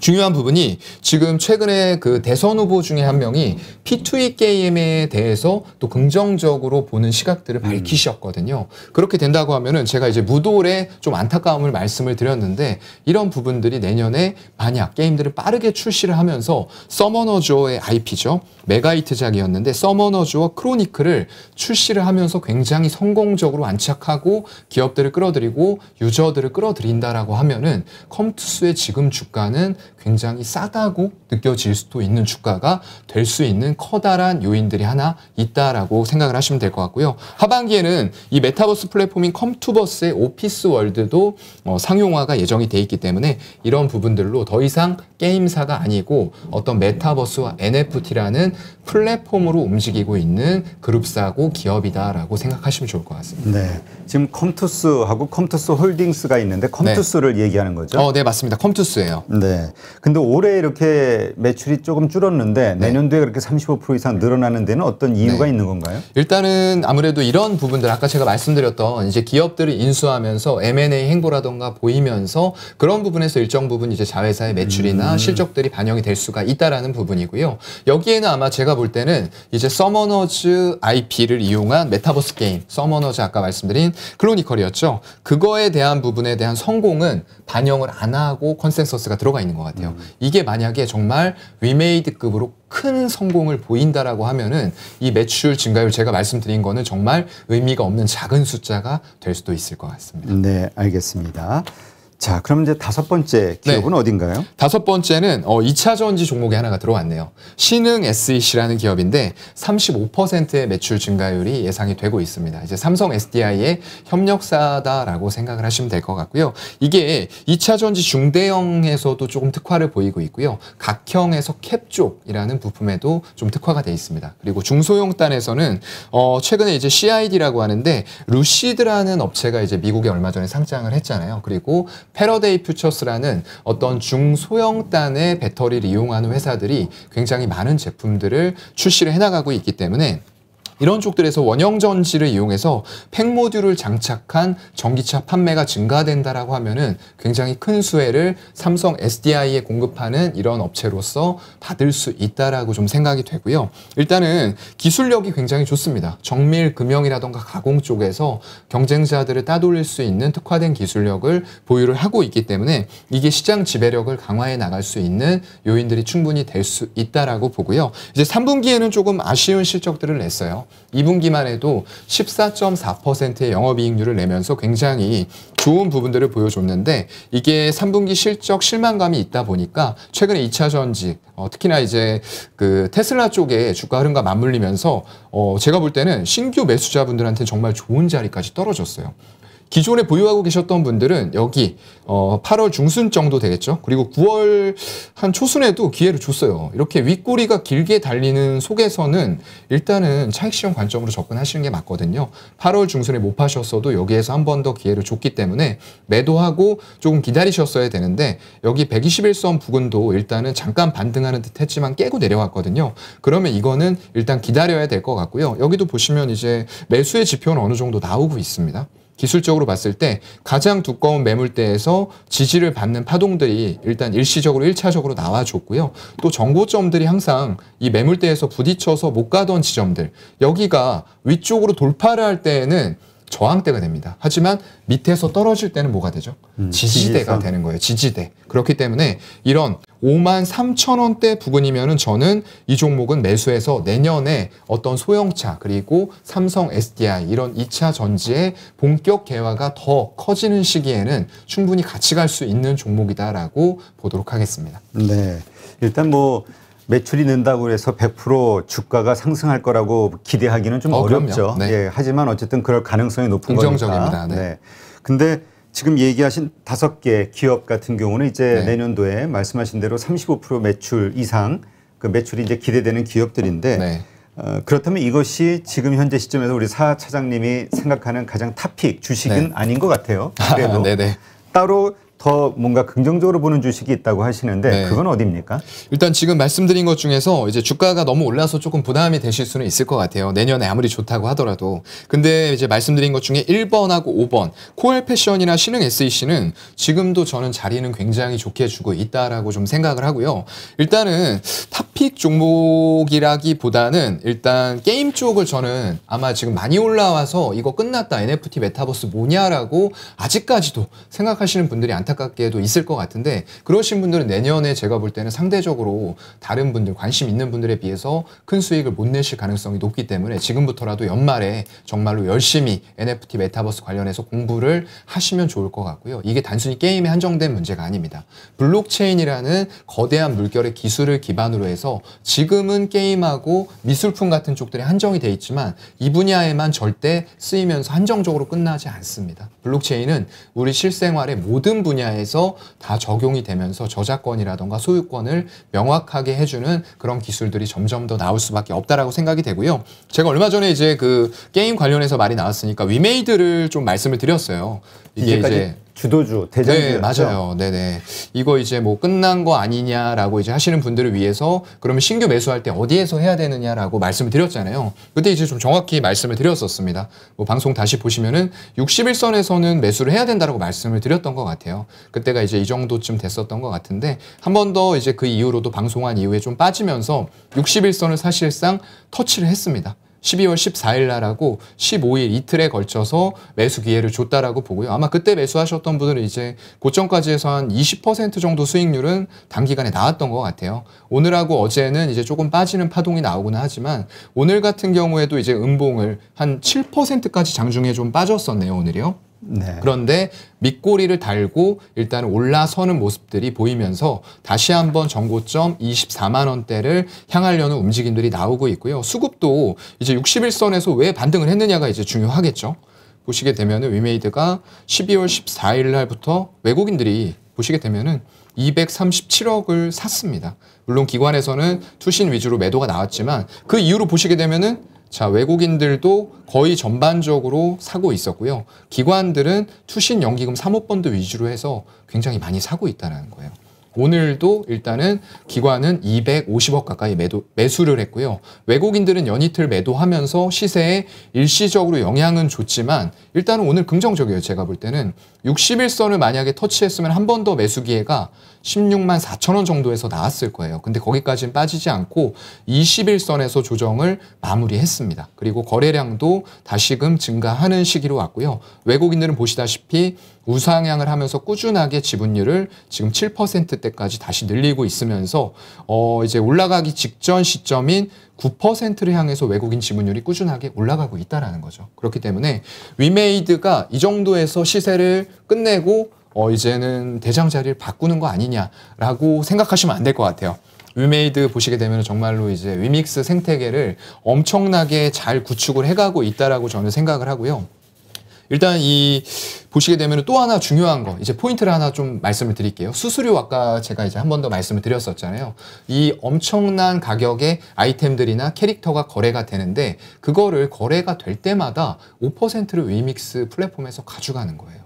중요한 부분이 지금 최근에 그 대선 후보 중에 한 명이 P2E 게임에 대해서 또 긍정적으로 보는 시각들을 음. 밝히셨거든요. 음. 그렇게 된다고 하면은 제가 이제 무돌에 좀 안타까움을 말씀을 드렸는데 이런 부분들이 내년에 만약 게임들을 빠르게 출시를 하면서 서머너조의 즈 IP죠. 메가이트작이었는데서머너즈와 크로니크를 출시를 하면서 굉장히 성공적으로 안착하고 기업들을 끌어들이고 유저들을 끌어들인다라고 하면은 컴투스의 지금 주가는 때는 굉장히 싸다고 느껴질 수도 있는 주가가 될 수 있는 커다란 요인들이 하나 있다라고 생각을 하시면 될 것 같고요. 하반기에는 이 메타버스 플랫폼인 컴투버스의 오피스 월드도 어, 상용화가 예정이 돼 있기 때문에 이런 부분들로 더 이상 게임사가 아니고 어떤 메타버스와 NFT라는 플랫폼으로 움직이고 있는 그룹사고 기업이다라고 생각하시면 좋을 것 같습니다. 네. 지금 컴투스하고 컴투스 홀딩스가 있는데 네. 컴투스를 네. 얘기하는 거죠? 어, 네, 맞습니다. 컴투스예요. 네. 근데 올해 이렇게 매출이 조금 줄었는데 네. 내년도에 그렇게 35% 이상 늘어나는 데는 어떤 이유가 네. 있는 건가요? 일단은 아무래도 이런 부분들 아까 제가 말씀드렸던 이제 기업들을 인수하면서 M&A 행보라던가 보이면서 그런 부분에서 일정 부분 이제 자회사의 매출이나 음. 실적들이 반영이 될 수가 있다라는 부분이고요. 여기에는 아마 제가 볼 때는 이제 서머너즈 IP를 이용한 메타버스 게임, 서머너즈 아까 말씀드린 크로니컬이었죠 그거에 대한 부분에 대한 성공은 반영을 안 하고 컨센서스가 들어가 있는 것 같아요. 음. 이게 만약에 정말 위메이드급으로 큰 성공을 보인다라고 하면은 이 매출 증가율 제가 말씀드린 거는 정말 의미가 없는 작은 숫자가 될 수도 있을 것 같습니다. 네, 알겠습니다. 자, 그럼 이제 다섯 번째 네. 기업은 네. 어딘가요? 다섯 번째는 어, 2차 전지 종목에 하나가 들어왔네요. 신흥 SEC라는 기업인데 35%의 매출 증가율이 예상이 되고 있습니다. 이제 삼성 SDI의 협력사다라고 생각을 하시면 될 것 같고요. 이게 2차 전지 중대형에서도 조금 특화를 보이고 있고요. 각형에서 캡 쪽이라는 부품에도 좀 특화가 돼 있습니다. 그리고 중소형 단에서는 어, 최근에 이제 CID라고 하는데 루시드라는 업체가 이제 미국에 얼마 전에 상장을 했잖아요. 그리고 패러데이 퓨처스라는 어떤 중소형 단의 배터리를 이용하는 회사들이 굉장히 많은 제품들을 출시를 해나가고 있기 때문에 이런 쪽들에서 원형 전지를 이용해서 팩 모듈을 장착한 전기차 판매가 증가된다라고 하면은 굉장히 큰 수혜를 삼성 SDI에 공급하는 이런 업체로서 받을 수 있다라고 좀 생각이 되고요. 일단은 기술력이 굉장히 좋습니다. 정밀 금형이라던가 가공 쪽에서 경쟁자들을 따돌릴 수 있는 특화된 기술력을 보유를 하고 있기 때문에 이게 시장 지배력을 강화해 나갈 수 있는 요인들이 충분히 될 수 있다라고 보고요. 이제 3분기에는 조금 아쉬운 실적들을 냈어요. 2분기만 해도 14.4%의 영업이익률을 내면서 굉장히 좋은 부분들을 보여줬는데 이게 3분기 실적 실망감이 있다 보니까 최근에 2차 전지 어, 특히나 이제 그 테슬라 쪽에 주가 흐름과 맞물리면서 어, 제가 볼 때는 신규 매수자분들한테 정말 좋은 자리까지 떨어졌어요. 기존에 보유하고 계셨던 분들은 여기 어 8월 중순 정도 되겠죠. 그리고 9월 한 초순에도 기회를 줬어요. 이렇게 윗꼬리가 길게 달리는 속에서는 일단은 차익시험 관점으로 접근하시는 게 맞거든요. 8월 중순에 못 파셨어도 여기에서 한 번 더 기회를 줬기 때문에 매도하고 조금 기다리셨어야 되는데 여기 121선 부근도 일단은 잠깐 반등하는 듯 했지만 깨고 내려왔거든요. 그러면 이거는 일단 기다려야 될 것 같고요. 여기도 보시면 이제 매수의 지표는 어느 정도 나오고 있습니다. 기술적으로 봤을 때 가장 두꺼운 매물대에서 지지를 받는 파동들이 일단 일시적으로 1차적으로 나와줬고요. 또 정고점들이 항상 이 매물대에서 부딪혀서 못 가던 지점들 여기가 위쪽으로 돌파를 할 때에는 저항대가 됩니다. 하지만 밑에서 떨어질 때는 뭐가 되죠? 음, 지지대가 지지선. 되는 거예요. 지지대. 그렇기 때문에 이런 5만 3천 원대 부근이면은 저는 이 종목은 매수해서 내년에 어떤 소형차 그리고 삼성 SDI 이런 2차 전지의 본격 개화가 더 커지는 시기에는 충분히 같이 갈 수 있는 종목이다라고 보도록 하겠습니다. 네. 일단 뭐 매출이 는다고 해서 100% 주가가 상승할 거라고 기대하기는 좀 어, 렵죠 네. 예, 하지만 어쨌든 그럴 가능성이 높은 긍정적입니다. 거니까. 네. 네. 근데 지금 얘기하신 다섯 개 기업 같은 경우는 이제 네. 내년도에 말씀하신 대로 35% 매출 이상 그 매출이 이제 기대되는 기업들인데 네. 어, 그렇다면 이것이 지금 현재 시점에서 우리 사 차장님이 생각하는 가장 탑픽 주식은 네. 아닌 것 같아요. 아, 그래도 네, 네. 따로 더 뭔가 긍정적으로 보는 주식이 있다고 하시는데 네. 그건 어디입니까? 일단 지금 말씀드린 것 중에서 이제 주가가 너무 올라서 조금 부담이 되실 수는 있을 것 같아요. 내년에 아무리 좋다고 하더라도. 근데 이제 말씀드린 것 중에 1번하고 5번 코엘 패션이나 신흥 SEC는 지금도 저는 자리는 굉장히 좋게 주고 있다라고 좀 생각을 하고요. 일단은 탑픽 종목이라기보다는 일단 게임 쪽을 저는 아마 지금 많이 올라와서 이거 끝났다 NFT 메타버스 뭐냐라고 아직까지도 생각하시는 분들이 안타 안타깝게도 있을 것 같은데 그러신 분들은 내년에 제가 볼 때는 상대적으로 다른 분들 관심 있는 분들에 비해서 큰 수익을 못 내실 가능성이 높기 때문에 지금부터라도 연말에 정말로 열심히 NFT 메타버스 관련해서 공부를 하시면 좋을 것 같고요. 이게 단순히 게임에 한정된 문제가 아닙니다. 블록체인이라는 거대한 물결의 기술을 기반으로 해서 지금은 게임하고 미술품 같은 쪽들이 한정이 돼 있지만 이 분야에만 절대 쓰이면서 한정적으로 끝나지 않습니다. 블록체인은 우리 실생활의 모든 분야에서 다 적용이 되면서 저작권이라던가 소유권을 명확하게 해주는 그런 기술들이 점점 더 나올 수밖에 없다라고 생각이 되고요. 제가 얼마 전에 이제 그 게임 관련해서 말이 나왔으니까 위메이드를 좀 말씀을 드렸어요. 이게 이제까지? 이제 주도주 대장주 네, 맞아요. 네네 이거 이제 뭐 끝난 거 아니냐라고 이제 하시는 분들을 위해서 그러면 신규 매수할 때 어디에서 해야 되느냐라고 말씀을 드렸잖아요. 그때 이제 좀 정확히 말씀을 드렸었습니다. 뭐 방송 다시 보시면은 61선에서는 매수를 해야 된다라고 말씀을 드렸던 것 같아요. 그때가 이제 이 정도쯤 됐었던 것 같은데 한 번 더 이제 그 이후로도 방송한 이후에 좀 빠지면서 61선을 사실상 터치를 했습니다. 12월 14일 날하고 15일 이틀에 걸쳐서 매수 기회를 줬다라고 보고요. 아마 그때 매수하셨던 분들은 이제 고점까지 해서 한 20% 정도 수익률은 단기간에 나왔던 것 같아요. 오늘하고 어제는 이제 조금 빠지는 파동이 나오구나 하지만 오늘 같은 경우에도 이제 음봉을 한 7%까지 장중에 좀 빠졌었네요, 오늘이요. 네. 그런데 밑꼬리를 달고 일단 올라서는 모습들이 보이면서 다시 한번 정고점 24만 원대를 향하려는 움직임들이 나오고 있고요. 수급도 이제 61선에서 왜 반등을 했느냐가 이제 중요하겠죠. 보시게 되면은 위메이드가 12월 14일 날부터 외국인들이 보시게 되면은 237억을 샀습니다. 물론 기관에서는 투신 위주로 매도가 나왔지만 그 이후로 보시게 되면은 자, 외국인들도 거의 전반적으로 사고 있었고요. 기관들은 투신 연기금 3모번드 위주로 해서 굉장히 많이 사고 있다는 거예요. 오늘도 일단은 기관은 250억 가까이 매도, 매수를 했고요. 외국인들은 연이틀 매도하면서 시세에 일시적으로 영향은 줬지만 일단은 오늘 긍정적이에요. 제가 볼 때는 6 1선을 만약에 터치했으면 한 번 더 매수 기회가 16만 4천 원 정도에서 나왔을 거예요. 근데 거기까지는 빠지지 않고 21선에서 조정을 마무리했습니다. 그리고 거래량도 다시금 증가하는 시기로 왔고요. 외국인들은 보시다시피 우상향을 하면서 꾸준하게 지분율을 지금 7%대까지 다시 늘리고 있으면서 어 이제 올라가기 직전 시점인 9%를 향해서 외국인 지분율이 꾸준하게 올라가고 있다라는 거죠. 그렇기 때문에 위메이드가 이 정도에서 시세를 끝내고 어, 이제는 대장 자리를 바꾸는 거 아니냐라고 생각하시면 안 될 것 같아요. 위메이드 보시게 되면 정말로 이제 위믹스 생태계를 엄청나게 잘 구축을 해가고 있다라고 저는 생각을 하고요. 일단 이 보시게 되면 또 하나 중요한 거 이제 포인트를 하나 좀 말씀을 드릴게요. 수수료 아까 제가 이제 한 번 더 말씀을 드렸었잖아요. 이 엄청난 가격의 아이템들이나 캐릭터가 거래가 되는데 그거를 거래가 될 때마다 5%를 위믹스 플랫폼에서 가져가는 거예요.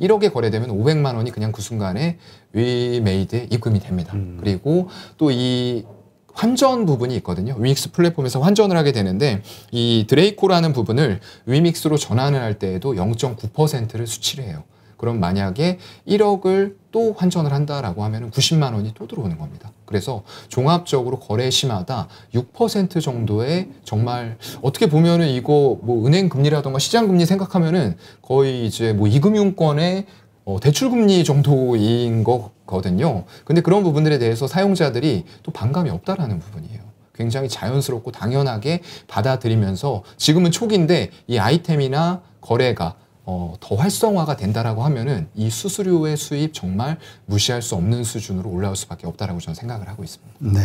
1억에 거래되면 500만 원이 그냥 그 순간에 위메이드에 입금이 됩니다. 음. 그리고 또 이 환전 부분이 있거든요. 위믹스 플랫폼에서 환전을 하게 되는데 이 드레이코라는 부분을 위믹스로 전환을 할 때에도 0.9%를 수치를 해요. 그럼 만약에 1억을 또 환전을 한다라고 하면 90만 원이 또 들어오는 겁니다. 그래서 종합적으로 거래 시마다 6% 정도의 정말 어떻게 보면은 이거 뭐 은행 금리라든가 시장 금리 생각하면은 거의 이제 뭐 이금융권의 어, 대출금리 정도인 거거든요. 근데 그런 부분들에 대해서 사용자들이 또 반감이 없다라는 부분이에요. 굉장히 자연스럽고 당연하게 받아들이면서 지금은 초기인데 이 아이템이나 거래가 어, 더 활성화가 된다라고 하면은 이 수수료의 수입 정말 무시할 수 없는 수준으로 올라올 수밖에 없다라고 저는 생각을 하고 있습니다. 네.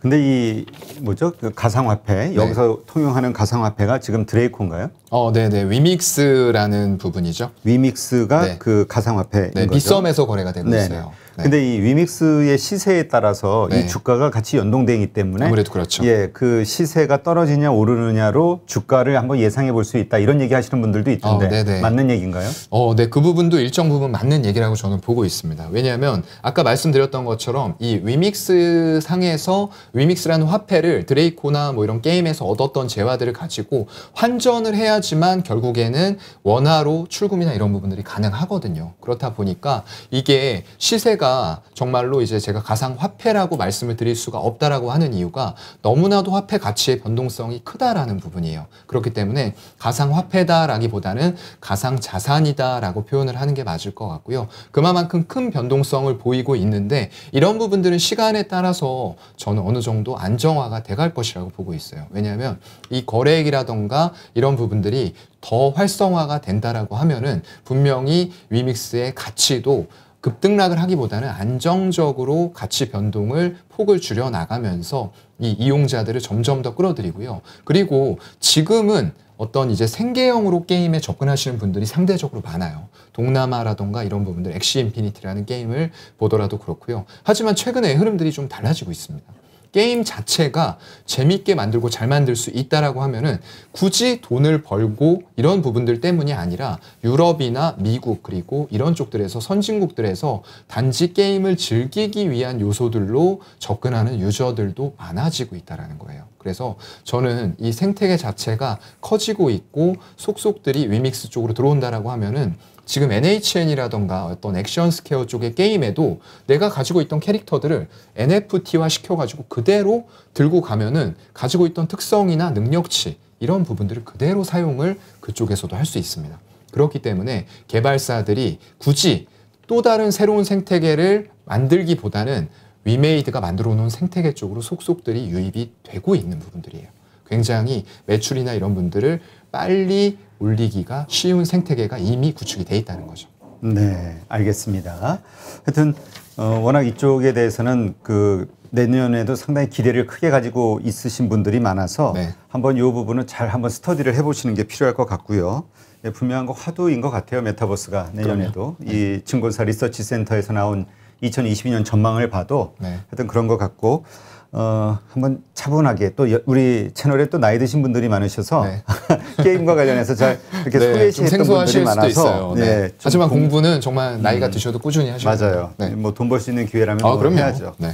근데 이 뭐죠? 그 가상화폐 네. 여기서 통용하는 가상화폐가 지금 드레이콘가요? 어, 네, 네. 위믹스라는 부분이죠. 위믹스가 네. 그 가상화폐. 네, 거죠? 비썸에서 거래가 되고 네. 네. 있어요. 네. 근데 이 위믹스의 시세에 따라서 네. 이 주가가 같이 연동되기 때문에 아무래도 그렇죠. 예, 그 시세가 떨어지냐 오르느냐로 주가를 한번 예상해 볼 수 있다 이런 얘기 하시는 분들도 있던데 어, 맞는 얘기인가요? 어, 네. 그 부분도 일정 부분 맞는 얘기라고 저는 보고 있습니다. 왜냐하면 아까 말씀드렸던 것처럼 이 위믹스 상에서 위믹스라는 화폐를 드레이코나 뭐 이런 게임에서 얻었던 재화들을 가지고 환전을 해야지만 결국에는 원화로 출금이나 이런 부분들이 가능하거든요. 그렇다 보니까 이게 시세가 화폐가 정말로 이제 제가 가상 화폐라고 말씀을 드릴 수가 없다라고 하는 이유가 너무나도 화폐 가치의 변동성이 크다라는 부분이에요. 그렇기 때문에 가상 화폐다라기보다는 가상 자산이다라고 표현을 하는 게 맞을 것 같고요. 그만큼 큰 변동성을 보이고 있는데 이런 부분들은 시간에 따라서 저는 어느 정도 안정화가 돼갈 것이라고 보고 있어요. 왜냐하면 이 거래액이라던가 이런 부분들이 더 활성화가 된다라고 하면은 분명히 위믹스의 가치도 급등락을 하기보다는 안정적으로 가치 변동을 폭을 줄여 나가면서 이 이용자들을 점점 더 끌어들이고요. 그리고 지금은 어떤 이제 생계형으로 게임에 접근하시는 분들이 상대적으로 많아요. 동남아라던가 이런 부분들, 엑시 인피니티라는 게임을 보더라도 그렇고요. 하지만 최근에 흐름들이 좀 달라지고 있습니다. 게임 자체가 재밌게 만들고 잘 만들 수 있다라고 하면은 굳이 돈을 벌고 이런 부분들 때문이 아니라 유럽이나 미국 그리고 이런 쪽들에서 선진국들에서 단지 게임을 즐기기 위한 요소들로 접근하는 유저들도 많아지고 있다라는 거예요. 그래서 저는 이 생태계 자체가 커지고 있고 속속들이 위믹스 쪽으로 들어온다라고 하면은 지금 NHN이라던가 어떤 액션 스퀘어 쪽의 게임에도 내가 가지고 있던 캐릭터들을 NFT화 시켜가지고 그대로 들고 가면은 가지고 있던 특성이나 능력치 이런 부분들을 그대로 사용을 그쪽에서도 할 수 있습니다. 그렇기 때문에 개발사들이 굳이 또 다른 새로운 생태계를 만들기보다는 위메이드가 만들어 놓은 생태계 쪽으로 속속들이 유입이 되고 있는 부분들이에요. 굉장히 매출이나 이런 분들을 빨리 올리기가 쉬운 생태계가 이미 구축이 돼 있다는 거죠. 네, 알겠습니다. 하여튼 어, 워낙 이쪽에 대해서는 그 내년에도 상당히 기대를 크게 가지고 있으신 분들이 많아서 네. 한번 이 부분은 잘 한번 스터디를 해보시는 게 필요할 것 같고요. 네, 분명한 거 화두인 것 같아요. 메타버스가 내년에도 네. 이 증권사 리서치 센터에서 나온 2022년 전망을 봐도 네. 하여튼 그런 것 같고 어, 한번 차분하게 또 우리 채널에 또 나이 드신 분들이 많으셔서 네. 게임과 관련해서 잘 이렇게 네, 소외시했던 분들이 많아서 네. 네, 하지만 공... 공부는 정말 음. 나이가 음, 드셔도 꾸준히 하셔야 맞아요. 네. 뭐돈 벌 수 있는 기회라면 아, 뭐 그럼 해야죠. 네.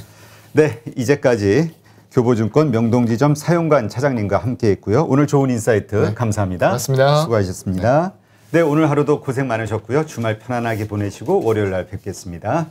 네, 이제까지 교보증권 명동지점 사용관 차장님과 함께했고요. 오늘 좋은 인사이트 네. 감사합니다. 고습니다 수고하셨습니다. 네, 오늘 하루도 고생 많으셨고요. 주말 편안하게 보내시고 월요일 날 뵙겠습니다.